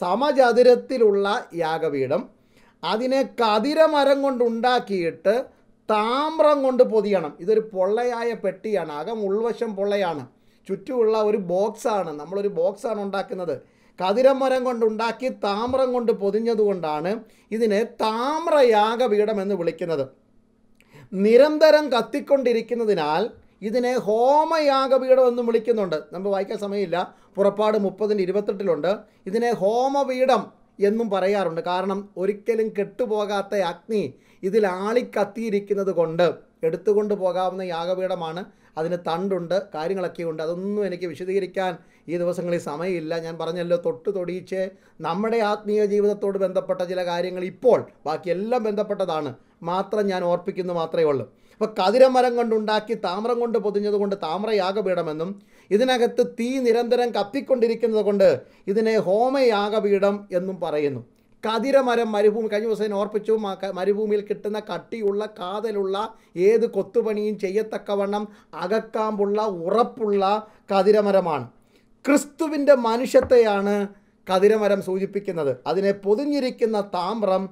സമചതുരത്തിലുള്ള യാഗപീഠം അതിനെ കതിരമരം കൊണ്ടുണ്ടാക്കിയിട്ട് താമ്രം കൊണ്ട് പൊതിയണം ഇതൊരു പൊള്ളയായ പെട്ടിയാണ് അകം ഉൾവശം പൊള്ളയാണ് ചുറ്റുമുള്ള ഒരു ബോക്സാണ് നമ്മളൊരു ബോക്സാണ് ഉണ്ടാക്കുന്നത് കതിരമരം കൊണ്ടുണ്ടാക്കി താമ്രം കൊണ്ട് പൊതിഞ്ഞതുകൊണ്ടാണ് ഇതിനെ താമ്രയാഗപീഠം എന്ന് വിളിക്കുന്നത് നിരന്തരം കത്തിക്കൊണ്ടിരിക്കുന്നതിനാൽ ഇതിനെ ഹോമയാഗപീഠം എന്നും വിളിക്കുന്നുണ്ട് നമ്മൾ വായിക്കാൻ സമയമില്ല പുറപ്പാട് മുപ്പതിൻ്റെ ഇരുപത്തെട്ടിലുണ്ട് ഇതിനെ ഹോമപീഠം എന്നും പറയാറുണ്ട് കാരണം ഒരിക്കലും കെട്ടുപോകാത്ത അഗ്നി ഇതിൽ ആളിക്കത്തിയിരിക്കുന്നത് കൊണ്ട് എടുത്തുകൊണ്ട് പോകാവുന്ന യാഗപീഠമാണ് അതിന് തണ്ടുണ്ട് കാര്യങ്ങളൊക്കെ ഉണ്ട് അതൊന്നും എനിക്ക് വിശദീകരിക്കാൻ ഈ ദിവസങ്ങളിൽ സമയമില്ല ഞാൻ പറഞ്ഞല്ലോ തൊട്ട് തൊടിയിച്ച് നമ്മുടെ ആത്മീയ ജീവിതത്തോട് ബന്ധപ്പെട്ട ചില കാര്യങ്ങൾ ഇപ്പോൾ ബാക്കിയെല്ലാം ബന്ധപ്പെട്ടതാണ് മാത്രം ഞാൻ ഓർപ്പിക്കുന്നു മാത്രമേ ഉള്ളൂ അപ്പോൾ കതിരമരം കൊണ്ടുണ്ടാക്കി താമ്രം കൊണ്ട് പൊതിഞ്ഞതുകൊണ്ട് താമ്രയാഗപീഠമെന്നും ഇതിനകത്ത് തീ നിരന്തരം കത്തിക്കൊണ്ടിരിക്കുന്നത് കൊണ്ട് ഇതിനെ ഹോമയാഗപീഠം എന്നും പറയുന്നു കതിരമരം മരുഭൂമി കഴിഞ്ഞ ദിവസം ഓർപ്പിച്ചു മരുഭൂമിയിൽ കിട്ടുന്ന കട്ടിയുള്ള കാതലുള്ള ഏത് കൊത്തുപണിയും ചെയ്യത്തക്കവണ്ണം അകക്കാമ്പുള്ള ഉറപ്പുള്ള കതിരമരമാണ് ക്രിസ്തുവിൻ്റെ മനുഷ്യത്തെയാണ് കതിരമരം സൂചിപ്പിക്കുന്നത് അതിനെ പൊതിഞ്ഞിരിക്കുന്ന താമ്രം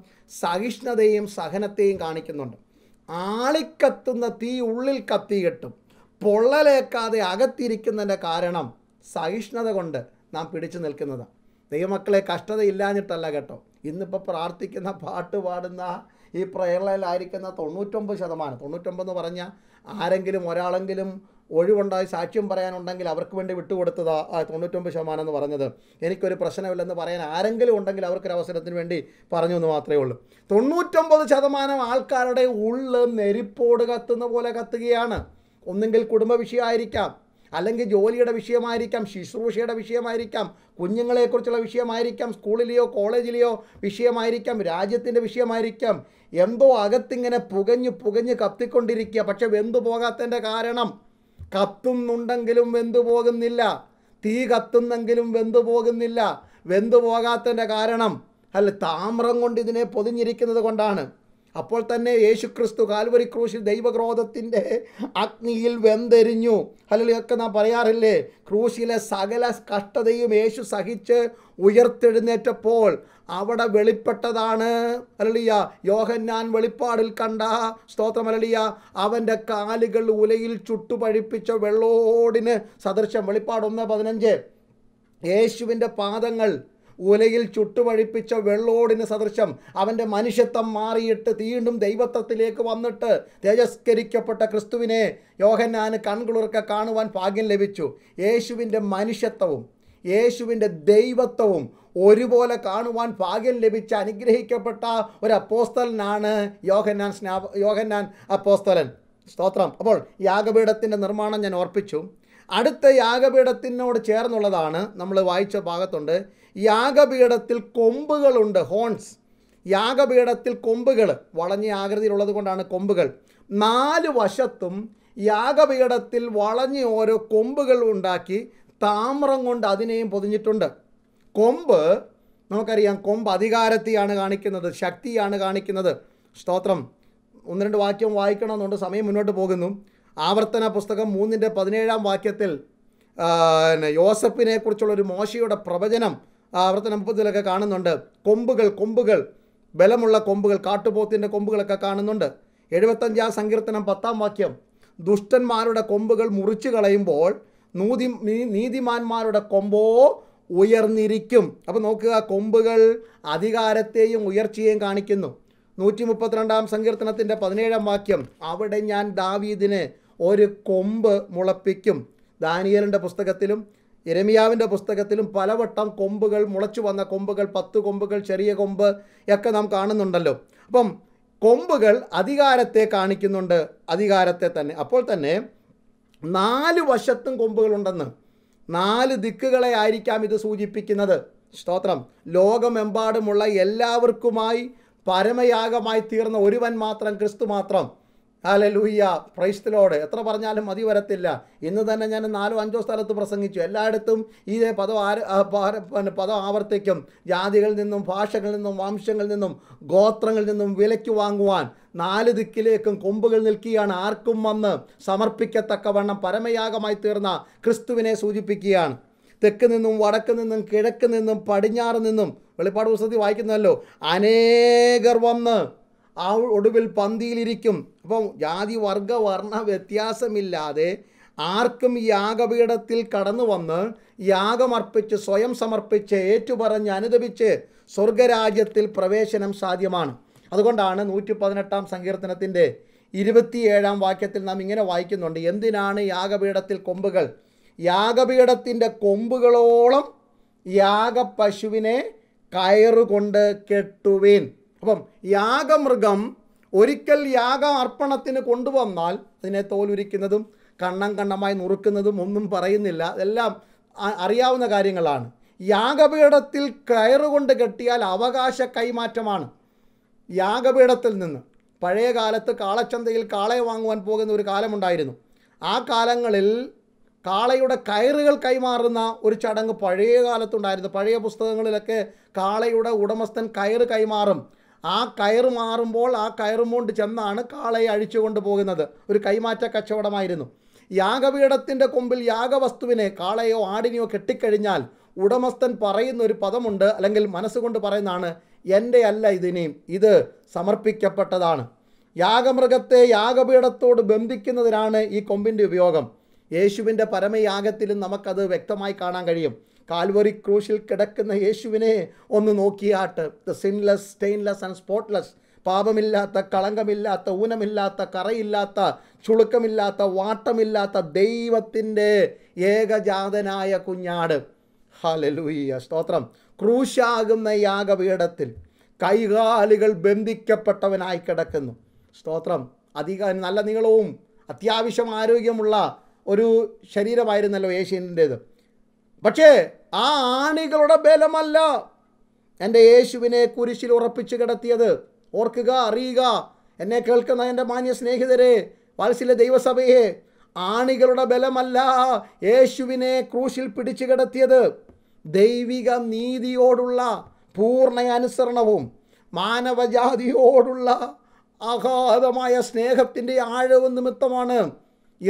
സഹിഷ്ണുതയും സഹനത്തെയും കാണിക്കുന്നുണ്ട് ആളിക്കത്തുന്ന തീ ഉള്ളിൽ കത്തിയിട്ടും പൊള്ളലേക്കാതെ അകത്തിരിക്കുന്നതിൻ്റെ കാരണം സഹിഷ്ണുത കൊണ്ട് നാം പിടിച്ചു നിൽക്കുന്നതാണ് ദൈവമക്കളെ കഷ്ടതയില്ലാഞ്ഞിട്ടല്ല കേട്ടോ ഇന്നിപ്പോൾ പ്രാർത്ഥിക്കുന്ന പാട്ട് പാടുന്ന ഈ പ്രേരണയിലായിരിക്കുന്ന തൊണ്ണൂറ്റൊമ്പത് ശതമാനം തൊണ്ണൂറ്റൊമ്പത് എന്ന് പറഞ്ഞാൽ ആരെങ്കിലും ഒരാളെങ്കിലും ഒഴിവുണ്ടായി സാക്ഷ്യം പറയാനുണ്ടെങ്കിൽ അവർക്ക് വേണ്ടി വിട്ടുകൊടുത്തതാ തൊണ്ണൂറ്റൊമ്പത് ശതമാനം എന്ന് പറഞ്ഞത് എനിക്കൊരു പ്രശ്നമില്ലെന്ന് പറയാൻ ആരെങ്കിലും ഉണ്ടെങ്കിൽ അവർക്കൊരു അവസരത്തിന് വേണ്ടി പറഞ്ഞു എന്ന് മാത്രമേ ഉള്ളൂ തൊണ്ണൂറ്റൊമ്പത് ശതമാനം ആൾക്കാരുടെ ഉള്ളിൽ നെരിപ്പോട് കത്തുന്ന പോലെ കത്തുകയാണ് ഒന്നെങ്കിൽ കുടുംബ വിഷയമായിരിക്കാം അല്ലെങ്കിൽ ജോലിയുടെ വിഷയമായിരിക്കാം ശുശ്രൂഷയുടെ വിഷയമായിരിക്കാം കുഞ്ഞുങ്ങളെക്കുറിച്ചുള്ള വിഷയമായിരിക്കാം സ്കൂളിലെയോ കോളേജിലെയോ വിഷയമായിരിക്കാം രാജ്യത്തിൻ്റെ വിഷയമായിരിക്കാം എന്തോ അകത്തിങ്ങനെ പുകഞ്ഞ് പുകഞ്ഞ് കത്തിക്കൊണ്ടിരിക്കുക പക്ഷെ വെന്തു പോകാത്തതിൻ്റെ കാരണം കത്തുന്നുണ്ടെങ്കിലും വെന്തു പോകുന്നില്ല തീ കത്തുന്നെങ്കിലും വെന്തു പോകുന്നില്ല വെന്തു പോകാത്തതിൻ്റെ കാരണം അല്ല താമ്രം കൊണ്ട് ഇതിനെ പൊതിഞ്ഞിരിക്കുന്നത് കൊണ്ടാണ് അപ്പോൾ തന്നെ യേശുക്രിസ്തു കാൽവരി ക്രൂശിൽ ദൈവക്രോധത്തിൻ്റെ അഗ്നിയിൽ വെന്തെരിഞ്ഞു ഹലളിയൊക്കെ നാം പറയാറില്ലേ ക്രൂശിലെ സകല കഷ്ടതയും യേശു സഹിച്ച് ഉയർത്തെഴുന്നേറ്റപ്പോൾ അവിടെ വെളിപ്പെട്ടതാണ് അലളിയ യോഹന്നാൻ വെളിപ്പാടിൽ കണ്ട സ്തോത്രം അലളിയ അവൻ്റെ കാലുകൾ ഉലയിൽ ചുട്ടുപഴിപ്പിച്ച വെള്ളോടിന് സദൃശം വെളിപ്പാടൊന്ന് പതിനഞ്ച് യേശുവിൻ്റെ പാദങ്ങൾ ഉലയിൽ ചുട്ടുപഴിപ്പിച്ച വെള്ളോടിന് സദൃശം അവൻ്റെ മനുഷ്യത്വം മാറിയിട്ട് വീണ്ടും ദൈവത്വത്തിലേക്ക് വന്നിട്ട് തേജസ്കരിക്കപ്പെട്ട ക്രിസ്തുവിനെ യോഹന്നാന് കൺകുളിർക്ക കാണുവാൻ ഭാഗ്യം ലഭിച്ചു യേശുവിൻ്റെ മനുഷ്യത്വവും യേശുവിൻ്റെ ദൈവത്വവും ഒരുപോലെ കാണുവാൻ ഭാഗ്യം ലഭിച്ച അനുഗ്രഹിക്കപ്പെട്ട ഒരു അപ്പോസ്തലനാണ് യോഹന്നാൻ സ്നാ യോഹന്നാൻ അപ്പോസ്തലൻ സ്തോത്രം അപ്പോൾ യാഗപീഠത്തിൻ്റെ നിർമ്മാണം ഞാൻ ഓർപ്പിച്ചു അടുത്ത യാഗപീഠത്തിനോട് ചേർന്നുള്ളതാണ് നമ്മൾ വായിച്ച ഭാഗത്തുണ്ട് യാഗപീഠത്തിൽ കൊമ്പുകളുണ്ട് ഹോൺസ് യാഗപീഠത്തിൽ കൊമ്പുകൾ വളഞ്ഞ ആകൃതിയിലുള്ളത് കൊണ്ടാണ് കൊമ്പുകൾ നാല് വശത്തും യാഗപീഠത്തിൽ വളഞ്ഞ് ഓരോ കൊമ്പുകൾ ഉണ്ടാക്കി താമ്രം കൊണ്ട് അതിനെയും പൊതിഞ്ഞിട്ടുണ്ട് കൊമ്പ് നമുക്കറിയാം കൊമ്പ് അധികാരത്തെയാണ് കാണിക്കുന്നത് ശക്തിയാണ് കാണിക്കുന്നത് സ്തോത്രം ഒന്ന് രണ്ട് വാക്യം വായിക്കണമെന്നുണ്ട് സമയം മുന്നോട്ട് പോകുന്നു ആവർത്തന പുസ്തകം മൂന്നിൻ്റെ പതിനേഴാം വാക്യത്തിൽ യോസഫിനെക്കുറിച്ചുള്ള ഒരു മോശയുടെ പ്രവചനം ആവർത്തന മുപ്പത്തിലൊക്കെ കാണുന്നുണ്ട് കൊമ്പുകൾ കൊമ്പുകൾ ബലമുള്ള കൊമ്പുകൾ കാട്ടുപോത്തിൻ്റെ കൊമ്പുകളൊക്കെ കാണുന്നുണ്ട് എഴുപത്തഞ്ചാം സങ്കീർത്തനം പത്താം വാക്യം ദുഷ്ടന്മാരുടെ കൊമ്പുകൾ മുറിച്ചു കളയുമ്പോൾ നൂതി നീതിമാന്മാരുടെ കൊമ്പോ ഉയർന്നിരിക്കും അപ്പോൾ നോക്കുക കൊമ്പുകൾ അധികാരത്തെയും ഉയർച്ചയെയും കാണിക്കുന്നു നൂറ്റി മുപ്പത്തിരണ്ടാം സങ്കീർത്തനത്തിൻ്റെ പതിനേഴാം വാക്യം അവിടെ ഞാൻ ദാവീദിന് ഒരു കൊമ്പ് മുളപ്പിക്കും ദാനിയലിൻ്റെ പുസ്തകത്തിലും എരമിയാവിൻ്റെ പുസ്തകത്തിലും പലവട്ടം കൊമ്പുകൾ മുളച്ചു വന്ന കൊമ്പുകൾ പത്ത് കൊമ്പുകൾ ചെറിയ കൊമ്പ് ഒക്കെ നാം കാണുന്നുണ്ടല്ലോ അപ്പം കൊമ്പുകൾ അധികാരത്തെ കാണിക്കുന്നുണ്ട് അധികാരത്തെ തന്നെ അപ്പോൾ തന്നെ നാല് വശത്തും കൊമ്പുകളുണ്ടെന്ന് നാല് ദിക്കുകളെ ആയിരിക്കാം ഇത് സൂചിപ്പിക്കുന്നത് സ്തോത്രം ലോകമെമ്പാടുമുള്ള എല്ലാവർക്കുമായി പരമയാഗമായി തീർന്ന ഒരുവൻ മാത്രം ക്രിസ്തു മാത്രം ലൂയ്യ പ്രൈസ്തലോട് എത്ര പറഞ്ഞാലും മതി വരത്തില്ല ഇന്ന് തന്നെ ഞാൻ നാലോ അഞ്ചോ സ്ഥലത്ത് പ്രസംഗിച്ചു എല്ലായിടത്തും ഈ പദം പദം ആവർത്തിക്കും ജാതികളിൽ നിന്നും ഭാഷകളിൽ നിന്നും വംശങ്ങളിൽ നിന്നും ഗോത്രങ്ങളിൽ നിന്നും വിലയ്ക്ക് വാങ്ങുവാൻ നാല് ദിക്കിലേക്കും കൊമ്പുകൾ നിൽക്കുകയാണ് ആർക്കും വന്ന് സമർപ്പിക്കത്തക്കവണ്ണം പരമയാഗമായി തീർന്ന ക്രിസ്തുവിനെ സൂചിപ്പിക്കുകയാണ് തെക്ക് നിന്നും വടക്ക് നിന്നും കിഴക്ക് നിന്നും പടിഞ്ഞാറ് നിന്നും വെളിപ്പാട് പുസ്തകത്തിൽ വായിക്കുന്നല്ലോ അനേകർ വന്ന് ആ ഒടുവിൽ പന്തിയിലിരിക്കും അപ്പം ജാതി വർഗ വർണ്ണ വ്യത്യാസമില്ലാതെ ആർക്കും യാഗപീഠത്തിൽ കടന്നു വന്ന് യാഗമർപ്പിച്ച് സ്വയം സമർപ്പിച്ച് ഏറ്റുപറഞ്ഞ് അനുദപിച്ച് സ്വർഗരാജ്യത്തിൽ പ്രവേശനം സാധ്യമാണ് അതുകൊണ്ടാണ് നൂറ്റി പതിനെട്ടാം സങ്കീർത്തനത്തിൻ്റെ ഇരുപത്തിയേഴാം വാക്യത്തിൽ നാം ഇങ്ങനെ വായിക്കുന്നുണ്ട് എന്തിനാണ് യാഗപീഠത്തിൽ കൊമ്പുകൾ യാഗപീഠത്തിൻ്റെ കൊമ്പുകളോളം യാഗപശുവിനെ കയറുകൊണ്ട് കെട്ടുവീൻ അപ്പം യാഗമൃഗം ഒരിക്കൽ യാഗ അർപ്പണത്തിന് കൊണ്ടുവന്നാൽ അതിനെ തോലുരിക്കുന്നതും കണ്ണം കണ്ണമായി നുറുക്കുന്നതും ഒന്നും പറയുന്നില്ല അതെല്ലാം അറിയാവുന്ന കാര്യങ്ങളാണ് യാഗപീഠത്തിൽ കയറുകൊണ്ട് കെട്ടിയാൽ അവകാശ കൈമാറ്റമാണ് യാഗപീഠത്തിൽ നിന്ന് പഴയ കാലത്ത് കാളച്ചന്തയിൽ കാളയെ വാങ്ങുവാൻ പോകുന്ന ഒരു കാലമുണ്ടായിരുന്നു ആ കാലങ്ങളിൽ കാളയുടെ കയറുകൾ കൈമാറുന്ന ഒരു ചടങ്ങ് പഴയ കാലത്തുണ്ടായിരുന്നു പഴയ പുസ്തകങ്ങളിലൊക്കെ കാളയുടെ ഉടമസ്ഥൻ കയറ് കൈമാറും ആ കയറ് മാറുമ്പോൾ ആ കയറും കൊണ്ട് ചെന്നാണ് കാളയെ അഴിച്ചു കൊണ്ടുപോകുന്നത് ഒരു കൈമാറ്റ കച്ചവടമായിരുന്നു യാഗപീഠത്തിൻ്റെ കൊമ്പിൽ യാഗവസ്തുവിനെ കാളയോ ആടിനെയോ കെട്ടിക്കഴിഞ്ഞാൽ ഉടമസ്ഥൻ പറയുന്ന ഒരു പദമുണ്ട് അല്ലെങ്കിൽ മനസ്സുകൊണ്ട് പറയുന്നതാണ് എൻ്റെ അല്ല ഇതിനെയും ഇത് സമർപ്പിക്കപ്പെട്ടതാണ് യാഗമൃഗത്തെ യാഗപീഠത്തോട് ബന്ധിക്കുന്നതിനാണ് ഈ കൊമ്പിൻ്റെ ഉപയോഗം യേശുവിൻ്റെ പരമയാഗത്തിലും നമുക്കത് വ്യക്തമായി കാണാൻ കഴിയും കാൽവറി ക്രൂശിൽ കിടക്കുന്ന യേശുവിനെ ഒന്ന് നോക്കിയാട്ട് the sinless stainless and spotless പാപമില്ലാത്ത കളങ്കമില്ലാത്ത ഊനമില്ലാത്ത കറയില്ലാത്ത ചുളുക്കമില്ലാത്ത വാട്ടമില്ലാത്ത ദൈവത്തിൻ്റെ ഏകജാതനായ കുഞ്ഞാട് ഹലലൂയ സ്തോത്രം ക്രൂശാകുന്ന യാഗപീഠത്തിൽ കൈകാലുകൾ ബന്ധിക്കപ്പെട്ടവനായി കിടക്കുന്നു സ്തോത്രം അധിക നല്ല നീളവും അത്യാവശ്യം ആരോഗ്യമുള്ള ഒരു ശരീരമായിരുന്നല്ലോ യേശുവിൻ്റേത് പക്ഷേ ആ ആണികളുടെ ബലമല്ല എൻ്റെ യേശുവിനെ കുരിശിൽ ഉറപ്പിച്ചു കിടത്തിയത് ഓർക്കുക അറിയുക എന്നെ കേൾക്കുന്ന എൻ്റെ മാന്യ സ്നേഹിതരെ വാത്സല്യ ദൈവസഭയെ ആണികളുടെ ബലമല്ല യേശുവിനെ ക്രൂശിൽ പിടിച്ചു കിടത്തിയത് ദൈവിക നീതിയോടുള്ള പൂർണ്ണ അനുസരണവും മാനവജാതിയോടുള്ള അഗാധമായ സ്നേഹത്തിൻ്റെ ആഴവും നിമിത്തമാണ്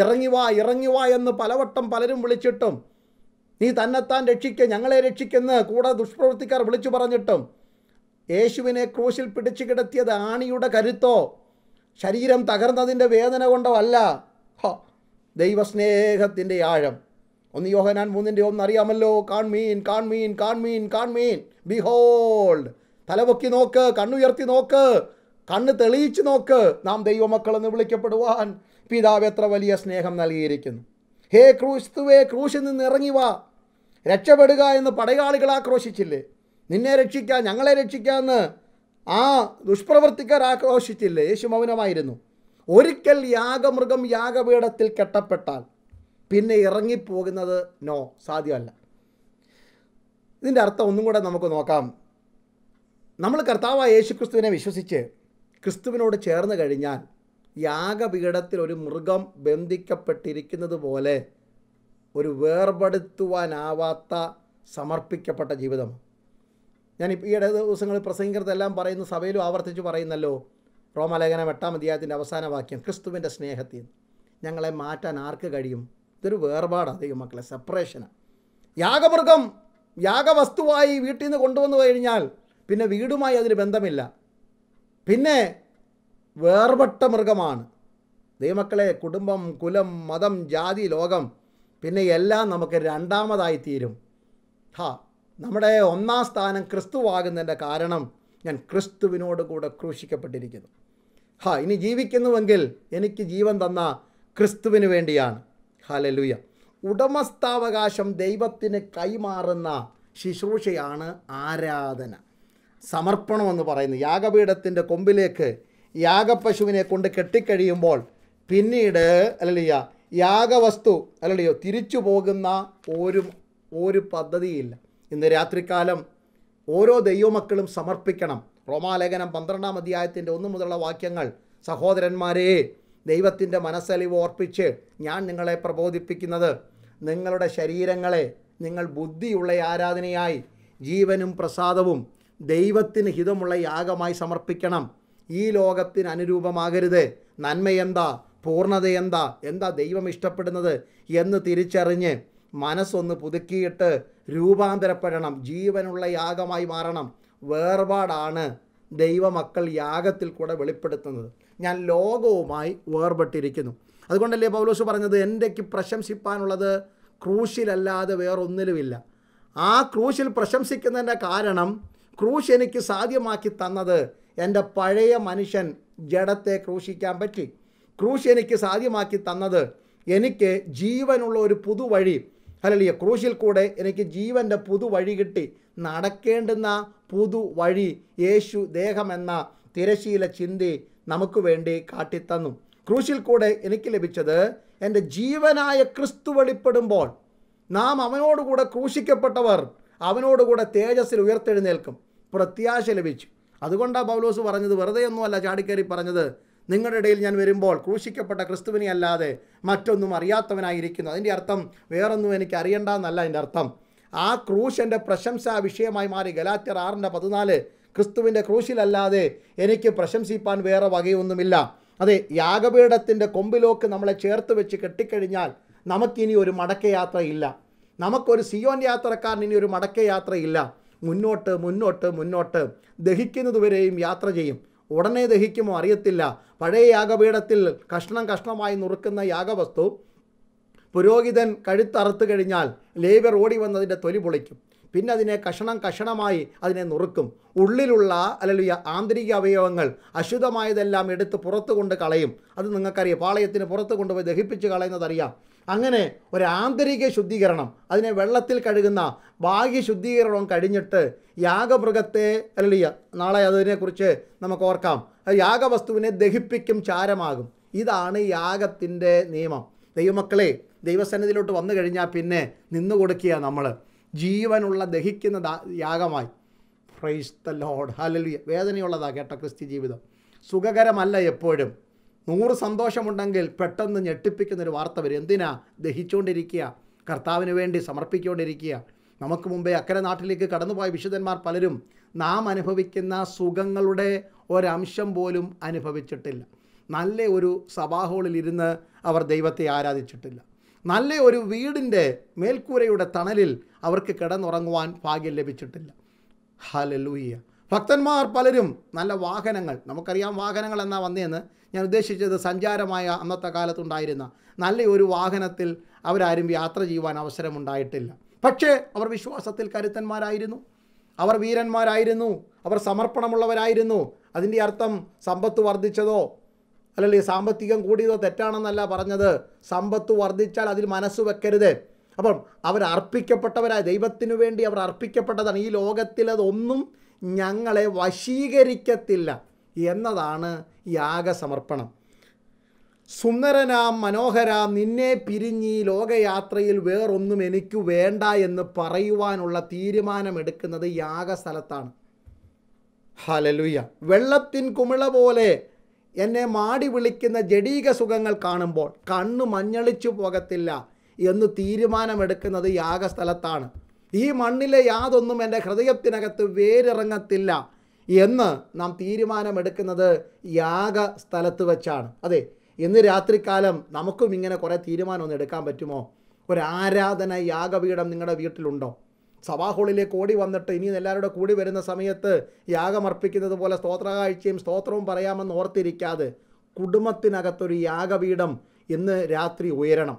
ഇറങ്ങിവാ ഇറങ്ങിവാ എന്ന് പലവട്ടം പലരും വിളിച്ചിട്ടും നീ തന്നെത്താൻ രക്ഷിക്കുക ഞങ്ങളെ രക്ഷിക്കുന്ന കൂടെ ദുഷ്പ്രവൃത്തിക്കാർ വിളിച്ചു പറഞ്ഞിട്ടും യേശുവിനെ ക്രൂശിൽ പിടിച്ചു കിടത്തിയത് ആണിയുടെ കരുത്തോ ശരീരം തകർന്നതിൻ്റെ വേദന കൊണ്ടോ അല്ല ദൈവസ്നേഹത്തിൻ്റെ ആഴം ഒന്ന് യോഹനാൻ മൂന്നിൻ്റെ ഒന്ന് അറിയാമല്ലോ കാൺമീൻ കാൺമീൻ കാൺമീൻ കാൺമീൻ ബിഹോൾഡ് തലപൊക്കി നോക്ക് കണ്ണുയർത്തി നോക്ക് കണ്ണ് തെളിയിച്ച് നോക്ക് നാം ദൈവമക്കളെന്ന് വിളിക്കപ്പെടുവാൻ പിതാവ് എത്ര വലിയ സ്നേഹം നൽകിയിരിക്കുന്നു ഹേ ക്രൂസ്തുവേ ക്രൂശിൽ നിന്ന് ഇറങ്ങി വാ രക്ഷപ്പെടുക എന്ന് പടയാളികൾ ആക്രോശിച്ചില്ലേ നിന്നെ രക്ഷിക്കാൻ ഞങ്ങളെ രക്ഷിക്കാമെന്ന് ആ ദുഷ്പ്രവർത്തിക്കാർ ആക്രോശിച്ചില്ലേ യേശു മൗനമായിരുന്നു ഒരിക്കൽ യാഗമൃഗം യാഗപീഠത്തിൽ കെട്ടപ്പെട്ടാൽ പിന്നെ ഇറങ്ങിപ്പോകുന്നത് നോ സാധ്യമല്ല ഇതിൻ്റെ അർത്ഥം ഒന്നും കൂടെ നമുക്ക് നോക്കാം നമ്മൾ കർത്താവായ യേശുക്രിസ്തുവിനെ വിശ്വസിച്ച് ക്രിസ്തുവിനോട് ചേർന്ന് കഴിഞ്ഞാൽ യാഗപീഠത്തിൽ ഒരു മൃഗം ബന്ധിക്കപ്പെട്ടിരിക്കുന്നത് പോലെ ഒരു വേർപെടുത്തുവാനാവാത്ത സമർപ്പിക്കപ്പെട്ട ജീവിതം ഞാൻ ഈ ഇട ദിവസങ്ങളിൽ പ്രസംഗിക്കുന്നതെല്ലാം പറയുന്ന സഭയിലും ആവർത്തിച്ച് പറയുന്നല്ലോ റോമലേഖനം എട്ടാം അധ്യായത്തിൻ്റെ അവസാന വാക്യം ക്രിസ്തുവിൻ്റെ സ്നേഹത്തിൽ ഞങ്ങളെ മാറ്റാൻ ആർക്ക് കഴിയും ഇതൊരു വേർപാടാണ് അധികം മക്കളെ സെപ്പറേഷനാണ് യാഗമൃഗം യാഗവസ്തുവായി വീട്ടിൽ നിന്ന് കൊണ്ടുവന്നു കഴിഞ്ഞാൽ പിന്നെ വീടുമായി അതിന് ബന്ധമില്ല പിന്നെ വേർപെട്ട മൃഗമാണ് ദൈവമക്കളെ കുടുംബം കുലം മതം ജാതി ലോകം പിന്നെ എല്ലാം നമുക്ക് രണ്ടാമതായി തീരും ഹാ നമ്മുടെ ഒന്നാം സ്ഥാനം ക്രിസ്തുവാകുന്നതിൻ്റെ കാരണം ഞാൻ ക്രിസ്തുവിനോട് കൂടെ ക്രൂശിക്കപ്പെട്ടിരിക്കുന്നു ഹാ ഇനി ജീവിക്കുന്നുവെങ്കിൽ എനിക്ക് ജീവൻ തന്ന ക്രിസ്തുവിന് വേണ്ടിയാണ് ഹാലലുയ ഉടമസ്ഥാവകാശം ദൈവത്തിന് കൈമാറുന്ന ശുശ്രൂഷയാണ് ആരാധന സമർപ്പണമെന്ന് പറയുന്നത് യാഗപീഠത്തിൻ്റെ കൊമ്പിലേക്ക് യാഗപ്പശുവിനെ കൊണ്ട് കെട്ടിക്കഴിയുമ്പോൾ പിന്നീട് അല്ലല്ലയ്യ യാഗവസ്തു അല്ലല്ലയോ തിരിച്ചു പോകുന്ന ഒരു ഒരു പദ്ധതിയില്ല ഇന്ന് രാത്രികാലം ഓരോ ദൈവമക്കളും സമർപ്പിക്കണം റോമാലേഖനം പന്ത്രണ്ടാം അധ്യായത്തിൻ്റെ ഒന്നു മുതലുള്ള വാക്യങ്ങൾ സഹോദരന്മാരെ ദൈവത്തിൻ്റെ മനസ്സലിവ് ഓർപ്പിച്ച് ഞാൻ നിങ്ങളെ പ്രബോധിപ്പിക്കുന്നത് നിങ്ങളുടെ ശരീരങ്ങളെ നിങ്ങൾ ബുദ്ധിയുള്ള ആരാധനയായി ജീവനും പ്രസാദവും ദൈവത്തിന് ഹിതമുള്ള യാഗമായി സമർപ്പിക്കണം ഈ ലോകത്തിന് അനുരൂപമാകരുത് പൂർണ്ണത എന്താ എന്താ ദൈവം ഇഷ്ടപ്പെടുന്നത് എന്ന് തിരിച്ചറിഞ്ഞ് മനസ്സൊന്ന് പുതുക്കിയിട്ട് രൂപാന്തരപ്പെടണം ജീവനുള്ള യാഗമായി മാറണം വേർപാടാണ് ദൈവമക്കൾ യാഗത്തിൽ കൂടെ വെളിപ്പെടുത്തുന്നത് ഞാൻ ലോകവുമായി വേർപെട്ടിരിക്കുന്നു അതുകൊണ്ടല്ലേ പൗലോസ് പറഞ്ഞത് എൻ്റെക്ക് പ്രശംസിപ്പാനുള്ളത് ക്രൂശിലല്ലാതെ വേറൊന്നിലുമില്ല ആ ക്രൂശിൽ പ്രശംസിക്കുന്നതിൻ്റെ കാരണം ക്രൂശ് എനിക്ക് സാധ്യമാക്കി തന്നത് എൻ്റെ പഴയ മനുഷ്യൻ ജഡത്തെ ക്രൂശിക്കാൻ പറ്റി ക്രൂശ് എനിക്ക് സാധ്യമാക്കി തന്നത് എനിക്ക് ജീവനുള്ള ഒരു പുതുവഴി അല്ലെങ്കിൽ ക്രൂശിൽ കൂടെ എനിക്ക് ജീവൻ്റെ പുതുവഴി കിട്ടി നടക്കേണ്ടുന്ന പുതുവഴി യേശു ദേഹമെന്ന തിരശീല ചിന്തി നമുക്ക് വേണ്ടി കാട്ടിത്തന്നു ക്രൂശിൽ കൂടെ എനിക്ക് ലഭിച്ചത് എൻ്റെ ജീവനായ ക്രിസ്തു വെളിപ്പെടുമ്പോൾ നാം അവനോടുകൂടെ ക്രൂശിക്കപ്പെട്ടവർ അവനോടുകൂടെ തേജസ്സിൽ ഉയർത്തെഴുന്നേൽക്കും പ്രത്യാശ ലഭിച്ചു അതുകൊണ്ടാണ് പൗലോസ് പറഞ്ഞത് വെറുതെ ഒന്നുമല്ല ചാടിക്കേറി പറഞ്ഞത് നിങ്ങളുടെ ഇടയിൽ ഞാൻ വരുമ്പോൾ ക്രൂശിക്കപ്പെട്ട ക്രിസ്തുവിനെ അല്ലാതെ മറ്റൊന്നും അറിയാത്തവനായിരിക്കുന്നു അതിൻ്റെ അർത്ഥം വേറൊന്നും എനിക്ക് അറിയണ്ട എന്നല്ല അതിൻ്റെ അർത്ഥം ആ ക്രൂശ് എൻ്റെ പ്രശംസാ വിഷയമായി മാറി ഗലാറ്റർ ആറിൻ്റെ പതിനാല് ക്രിസ്തുവിൻ്റെ ക്രൂശിലല്ലാതെ എനിക്ക് പ്രശംസിപ്പാൻ വേറെ വകയൊന്നുമില്ല അതെ യാഗപീഠത്തിൻ്റെ കൊമ്പിലോക്ക് നമ്മളെ ചേർത്ത് വെച്ച് കെട്ടിക്കഴിഞ്ഞാൽ നമുക്കിനി ഒരു മടക്കയാത്രയില്ല നമുക്കൊരു സിയോൻ യാത്രക്കാരന് ഇനി ഒരു മടക്കയാത്രയില്ല മുന്നോട്ട് മുന്നോട്ട് മുന്നോട്ട് ദഹിക്കുന്നതുവരെയും യാത്ര ചെയ്യും ഉടനെ ദഹിക്കുമോ അറിയത്തില്ല പഴയ യാഗപീഠത്തിൽ കഷ്ണം കഷ്ണമായി നുറുക്കുന്ന യാഗവസ്തു പുരോഹിതൻ കഴുത്തറുത്തു കഴിഞ്ഞാൽ ലേബർ ഓടി വന്നതിൻ്റെ തൊലി പൊളിക്കും പിന്നെ അതിനെ കഷണം കഷണമായി അതിനെ നുറുക്കും ഉള്ളിലുള്ള അല്ലെങ്കിൽ ആന്തരിക അവയവങ്ങൾ അശുദ്ധമായതെല്ലാം എടുത്ത് പുറത്തു കൊണ്ട് കളയും അത് നിങ്ങൾക്കറിയാം പാളയത്തിന് പുറത്ത് കൊണ്ടുപോയി ദഹിപ്പിച്ച് കളയുന്നതറിയാം അങ്ങനെ ഒരു ആന്തരിക ശുദ്ധീകരണം അതിനെ വെള്ളത്തിൽ കഴുകുന്ന ബാഹ്യ ശുദ്ധീകരണം കഴിഞ്ഞിട്ട് യാഗമൃഗത്തെ അല്ലല്ല നാളെ അതിനെക്കുറിച്ച് നമുക്ക് ഓർക്കാം യാഗവസ്തുവിനെ ദഹിപ്പിക്കും ചാരമാകും ഇതാണ് യാഗത്തിൻ്റെ നിയമം ദൈവമക്കളെ ദൈവസന്നിധിയിലോട്ട് വന്നു കഴിഞ്ഞാൽ പിന്നെ നിന്നു കൊടുക്കുക നമ്മൾ ജീവനുള്ള ദഹിക്കുന്ന യാഗമായി പ്രൈസ് ദ ലോഡ് ഹലലിയ വേദനയുള്ളതാണ് കേട്ട ക്രിസ്ത്യ ജീവിതം സുഖകരമല്ല എപ്പോഴും നൂറ് സന്തോഷമുണ്ടെങ്കിൽ പെട്ടെന്ന് ഞെട്ടിപ്പിക്കുന്നൊരു വാർത്ത വരും എന്തിനാ ദഹിച്ചുകൊണ്ടിരിക്കുക കർത്താവിന് വേണ്ടി സമർപ്പിക്കൊണ്ടിരിക്കുക നമുക്ക് മുമ്പേ അക്കരെ നാട്ടിലേക്ക് കടന്നുപോയ വിശുദ്ധന്മാർ പലരും നാം അനുഭവിക്കുന്ന സുഖങ്ങളുടെ ഒരംശം പോലും അനുഭവിച്ചിട്ടില്ല നല്ല ഒരു സഭാഹോളിൽ ഇരുന്ന് അവർ ദൈവത്തെ ആരാധിച്ചിട്ടില്ല നല്ല ഒരു വീടിൻ്റെ മേൽക്കൂരയുടെ തണലിൽ അവർക്ക് കിടന്നുറങ്ങുവാൻ ഭാഗ്യം ലഭിച്ചിട്ടില്ല ഹലലൂയ്യ ഭക്തന്മാർ പലരും നല്ല വാഹനങ്ങൾ നമുക്കറിയാം വാഹനങ്ങൾ എന്നാ വന്നതെന്ന് ഞാൻ ഉദ്ദേശിച്ചത് സഞ്ചാരമായ അന്നത്തെ കാലത്തുണ്ടായിരുന്ന നല്ല ഒരു വാഹനത്തിൽ അവരാരും യാത്ര ചെയ്യുവാൻ അവസരമുണ്ടായിട്ടില്ല പക്ഷേ അവർ വിശ്വാസത്തിൽ കരുത്തന്മാരായിരുന്നു അവർ വീരന്മാരായിരുന്നു അവർ സമർപ്പണമുള്ളവരായിരുന്നു അതിൻ്റെ അർത്ഥം സമ്പത്ത് വർദ്ധിച്ചതോ അല്ലെങ്കിൽ സാമ്പത്തികം കൂടിയതോ തെറ്റാണെന്നല്ല പറഞ്ഞത് സമ്പത്ത് വർദ്ധിച്ചാൽ അതിൽ മനസ്സ് വെക്കരുത് അപ്പം അവർ അർപ്പിക്കപ്പെട്ടവരായ ദൈവത്തിനു വേണ്ടി അവർ അർപ്പിക്കപ്പെട്ടതാണ് ഈ ലോകത്തിലതൊന്നും ഞങ്ങളെ വശീകരിക്കത്തില്ല എന്നതാണ് യാഗസമർപ്പണം സുന്ദരനാം മനോഹരാം നിന്നെ പിരിഞ്ഞ് ഈ ലോകയാത്രയിൽ വേറൊന്നും എനിക്ക് വേണ്ട എന്ന് പറയുവാനുള്ള തീരുമാനമെടുക്കുന്നത് യാഗസ്ഥലത്താണ് ഹലലുയ്യ വെള്ളത്തിൻ കുമിള പോലെ എന്നെ മാടി വിളിക്കുന്ന ജഡീക സുഖങ്ങൾ കാണുമ്പോൾ കണ്ണു മഞ്ഞളിച്ചു പോകത്തില്ല എന്ന് തീരുമാനമെടുക്കുന്നത് യാഗസ്ഥലത്താണ് ഈ മണ്ണിലെ യാതൊന്നും എൻ്റെ ഹൃദയത്തിനകത്ത് വേരിറങ്ങത്തില്ല എന്ന് നാം തീരുമാനമെടുക്കുന്നത് യാഗ സ്ഥലത്ത് വെച്ചാണ് അതെ ഇന്ന് രാത്രിക്കാലം നമുക്കും ഇങ്ങനെ കുറേ തീരുമാനമൊന്നും എടുക്കാൻ പറ്റുമോ ഒരു ആരാധന യാഗപീഠം നിങ്ങളുടെ വീട്ടിലുണ്ടോ സഭാഹോളിലേക്ക് ഓടി വന്നിട്ട് ഇനി എല്ലാവരുടെ കൂടി വരുന്ന സമയത്ത് യാഗമർപ്പിക്കുന്നത് പോലെ സ്തോത്രകാഴ്ചയും സ്തോത്രവും പറയാമെന്ന് ഓർത്തിരിക്കാതെ കുടുംബത്തിനകത്തൊരു യാഗപീഠം ഇന്ന് രാത്രി ഉയരണം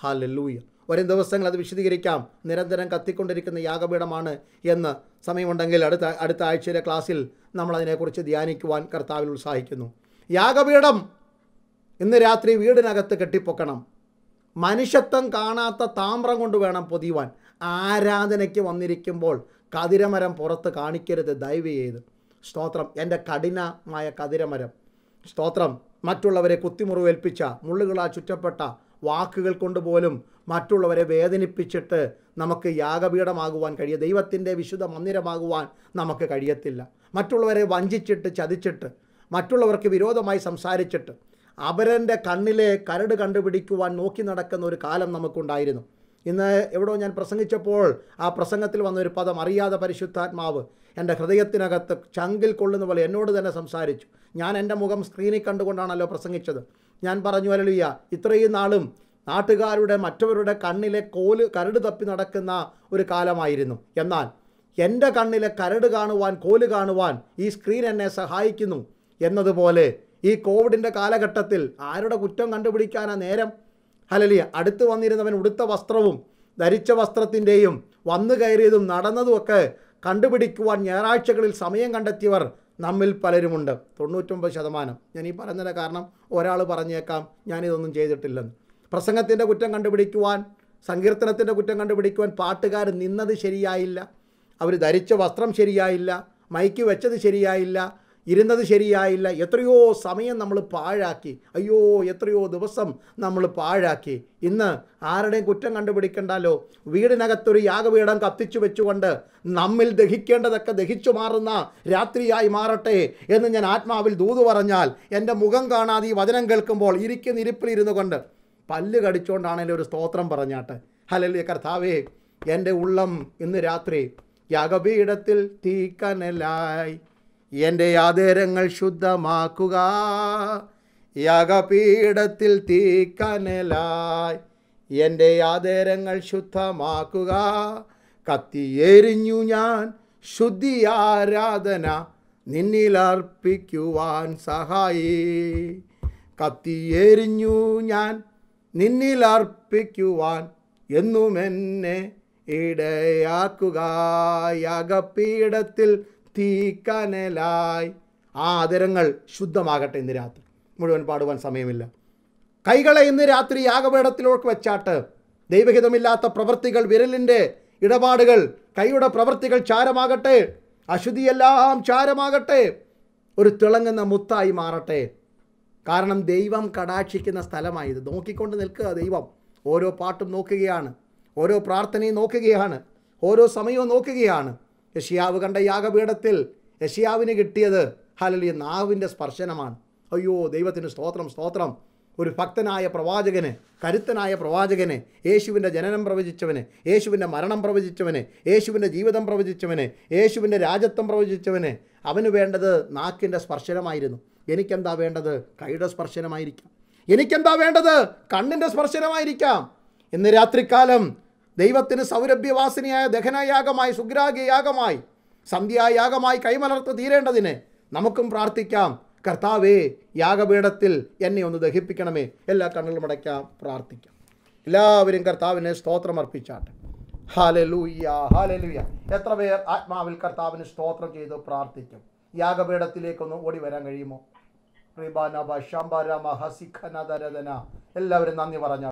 ഹാലല്ലൂയ വരും ദിവസങ്ങൾ അത് വിശദീകരിക്കാം നിരന്തരം കത്തിക്കൊണ്ടിരിക്കുന്ന യാഗപീഠമാണ് എന്ന് സമയമുണ്ടെങ്കിൽ അടുത്ത അടുത്ത ആഴ്ചയിലെ ക്ലാസ്സിൽ നമ്മൾ അതിനെക്കുറിച്ച് ധ്യാനിക്കുവാൻ കർത്താവിൽ ഉത്സാഹിക്കുന്നു യാഗപീഠം ഇന്ന് രാത്രി വീടിനകത്ത് കെട്ടിപ്പൊക്കണം മനുഷ്യത്വം കാണാത്ത താമ്രം കൊണ്ട് വേണം പൊതിയുവാൻ ആരാധനയ്ക്ക് വന്നിരിക്കുമ്പോൾ കതിരമരം പുറത്ത് കാണിക്കരുത് ദയവ് ചെയ്ത് സ്തോത്രം എൻ്റെ കഠിനമായ കതിരമരം സ്തോത്രം മറ്റുള്ളവരെ കുത്തിമുറിവേൽപ്പിച്ച മുള്ളുകളാ ചുറ്റപ്പെട്ട വാക്കുകൾ കൊണ്ട് പോലും മറ്റുള്ളവരെ വേദനിപ്പിച്ചിട്ട് നമുക്ക് യാഗപീഠമാകുവാൻ കഴിയും ദൈവത്തിൻ്റെ വിശുദ്ധ മന്ദിരമാകുവാൻ നമുക്ക് കഴിയത്തില്ല മറ്റുള്ളവരെ വഞ്ചിച്ചിട്ട് ചതിച്ചിട്ട് മറ്റുള്ളവർക്ക് വിരോധമായി സംസാരിച്ചിട്ട് അവരൻ്റെ കണ്ണിലെ കരട് കണ്ടുപിടിക്കുവാൻ നോക്കി നടക്കുന്ന ഒരു കാലം നമുക്കുണ്ടായിരുന്നു ഇന്ന് എവിടോ ഞാൻ പ്രസംഗിച്ചപ്പോൾ ആ പ്രസംഗത്തിൽ വന്ന ഒരു പദം അറിയാതെ പരിശുദ്ധാത്മാവ് എൻ്റെ ഹൃദയത്തിനകത്ത് ചങ്കിൽ കൊള്ളുന്ന പോലെ എന്നോട് തന്നെ സംസാരിച്ചു ഞാൻ എൻ്റെ മുഖം സ്ക്രീനിൽ കണ്ടുകൊണ്ടാണല്ലോ പ്രസംഗിച്ചത് ഞാൻ പറഞ്ഞു അലലുയ്യ ഇത്രയും നാളും നാട്ടുകാരുടെ മറ്റവരുടെ കണ്ണിലെ കോല് കരട് തപ്പി നടക്കുന്ന ഒരു കാലമായിരുന്നു എന്നാൽ എൻ്റെ കണ്ണിലെ കരട് കാണുവാൻ കോല് കാണുവാൻ ഈ സ്ക്രീൻ എന്നെ സഹായിക്കുന്നു എന്നതുപോലെ ഈ കോവിഡിൻ്റെ കാലഘട്ടത്തിൽ ആരുടെ കുറ്റം കണ്ടുപിടിക്കാനാ നേരം ഹലലിയ അടുത്ത് വന്നിരുന്നവൻ ഉടുത്ത വസ്ത്രവും ധരിച്ച വസ്ത്രത്തിൻ്റെയും വന്നു കയറിയതും നടന്നതുമൊക്കെ കണ്ടുപിടിക്കുവാൻ ഞായറാഴ്ചകളിൽ സമയം കണ്ടെത്തിയവർ നമ്മിൽ പലരുമുണ്ട് തൊണ്ണൂറ്റൊമ്പത് ശതമാനം ഞാൻ ഈ പറഞ്ഞതിന് കാരണം ഒരാൾ പറഞ്ഞേക്കാം ഞാനിതൊന്നും ചെയ്തിട്ടില്ലെന്ന് പ്രസംഗത്തിൻ്റെ കുറ്റം കണ്ടുപിടിക്കുവാൻ സങ്കീർത്തനത്തിൻ്റെ കുറ്റം കണ്ടുപിടിക്കുവാൻ പാട്ടുകാർ നിന്നത് ശരിയായില്ല അവർ ധരിച്ച വസ്ത്രം ശരിയായില്ല മൈക്ക് വെച്ചത് ശരിയായില്ല ഇരുന്നത് ശരിയായില്ല എത്രയോ സമയം നമ്മൾ പാഴാക്കി അയ്യോ എത്രയോ ദിവസം നമ്മൾ പാഴാക്കി ഇന്ന് ആരുടെയും കുറ്റം കണ്ടുപിടിക്കണ്ടല്ലോ വീടിനകത്തൊരു യാഗപീഠം കത്തിച്ചു വെച്ചുകൊണ്ട് നമ്മിൽ ദഹിക്കേണ്ടതൊക്കെ ദഹിച്ചു മാറുന്ന രാത്രിയായി മാറട്ടെ എന്ന് ഞാൻ ആത്മാവിൽ ദൂതു പറഞ്ഞാൽ എൻ്റെ മുഖം കാണാതെ ഈ വചനം കേൾക്കുമ്പോൾ ഇരിക്കുന്ന ഇരിപ്പിലിരുന്നു കൊണ്ട് പല്ല് കടിച്ചുകൊണ്ടാണെങ്കിലും ഒരു സ്തോത്രം പറഞ്ഞാട്ടെ ഹലല്ലേ കർത്താവേ എൻ്റെ ഉള്ളം ഇന്ന് രാത്രി യാഗപീഠത്തിൽ തീക്കനലായി എൻ്റെ ആദരങ്ങൾ ശുദ്ധമാക്കുക യാഗപീഠത്തിൽ തീക്കനലായി എൻ്റെ ആദരങ്ങൾ ശുദ്ധമാക്കുക കത്തിയെരിഞ്ഞു ഞാൻ ശുദ്ധി ആരാധന നിന്നിലർപ്പിക്കുവാൻ സഹായി കത്തിയെരിഞ്ഞു ഞാൻ നിന്നിലർപ്പിക്കുവാൻ എന്നുമെന്നെ ഇടയാക്കുക യാഗപീഠത്തിൽ തീക്കനലായി ആ അതിരങ്ങൾ ശുദ്ധമാകട്ടെ ഇന്ന് രാത്രി മുഴുവൻ പാടുവാൻ സമയമില്ല കൈകളെ ഇന്ന് രാത്രി യാഗപീഠത്തിലേക്ക് വെച്ചാട്ട് ദൈവഹിതമില്ലാത്ത പ്രവൃത്തികൾ വിരലിൻ്റെ ഇടപാടുകൾ കൈയുടെ പ്രവൃത്തികൾ ചാരമാകട്ടെ അശുദ്ധിയെല്ലാം ചാരമാകട്ടെ ഒരു തിളങ്ങുന്ന മുത്തായി മാറട്ടെ കാരണം ദൈവം കടാക്ഷിക്കുന്ന സ്ഥലമായത് നോക്കിക്കൊണ്ട് നിൽക്കുക ദൈവം ഓരോ പാട്ടും നോക്കുകയാണ് ഓരോ പ്രാർത്ഥനയും നോക്കുകയാണ് ഓരോ സമയവും നോക്കുകയാണ് യഷിയാവ് കണ്ട യാഗപീഠത്തിൽ യഷിയാവിന് കിട്ടിയത് ഹലലിയ നാവിൻ്റെ സ്പർശനമാണ് അയ്യോ ദൈവത്തിന് സ്തോത്രം സ്തോത്രം ഒരു ഭക്തനായ പ്രവാചകന് കരുത്തനായ പ്രവാചകന് യേശുവിൻ്റെ ജനനം പ്രവചിച്ചവന് യേശുവിൻ്റെ മരണം പ്രവചിച്ചവന് യേശുവിൻ്റെ ജീവിതം പ്രവചിച്ചവന് യേശുവിൻ്റെ രാജത്വം പ്രവചിച്ചവന് അവന് വേണ്ടത് നാക്കിൻ്റെ സ്പർശനമായിരുന്നു എനിക്കെന്താ വേണ്ടത് കൈയുടെ സ്പർശനമായിരിക്കാം എനിക്കെന്താ വേണ്ടത് കണ്ണിൻ്റെ സ്പർശനമായിരിക്കാം ഇന്ന് രാത്രിക്കാലം ദൈവത്തിന് സൗരഭ്യവാസിനിയായ ദഹനയാഗമായി സുഗ്രാഗ്യയാഗമായി സന്ധ്യായാഗമായി കൈമലർത്ത് തീരേണ്ടതിന് നമുക്കും പ്രാർത്ഥിക്കാം കർത്താവേ യാഗപീഠത്തിൽ എന്നെ ഒന്ന് ദഹിപ്പിക്കണമേ എല്ലാ കണ്ണുകളും അടയ്ക്കാം പ്രാർത്ഥിക്കാം എല്ലാവരും കർത്താവിനെ അർപ്പിച്ചാട്ടെ ഹാലലൂയ്യ ഹാലലൂയ്യ എത്ര പേർ ആത്മാവിൽ കർത്താവിന് സ്തോത്രം ചെയ്ത് പ്രാർത്ഥിക്കും യാഗപീഠത്തിലേക്കൊന്ന് ഓടി വരാൻ കഴിയുമോ റിബാനബ ശംബരമ എല്ലാവരും നന്ദി പറഞ്ഞ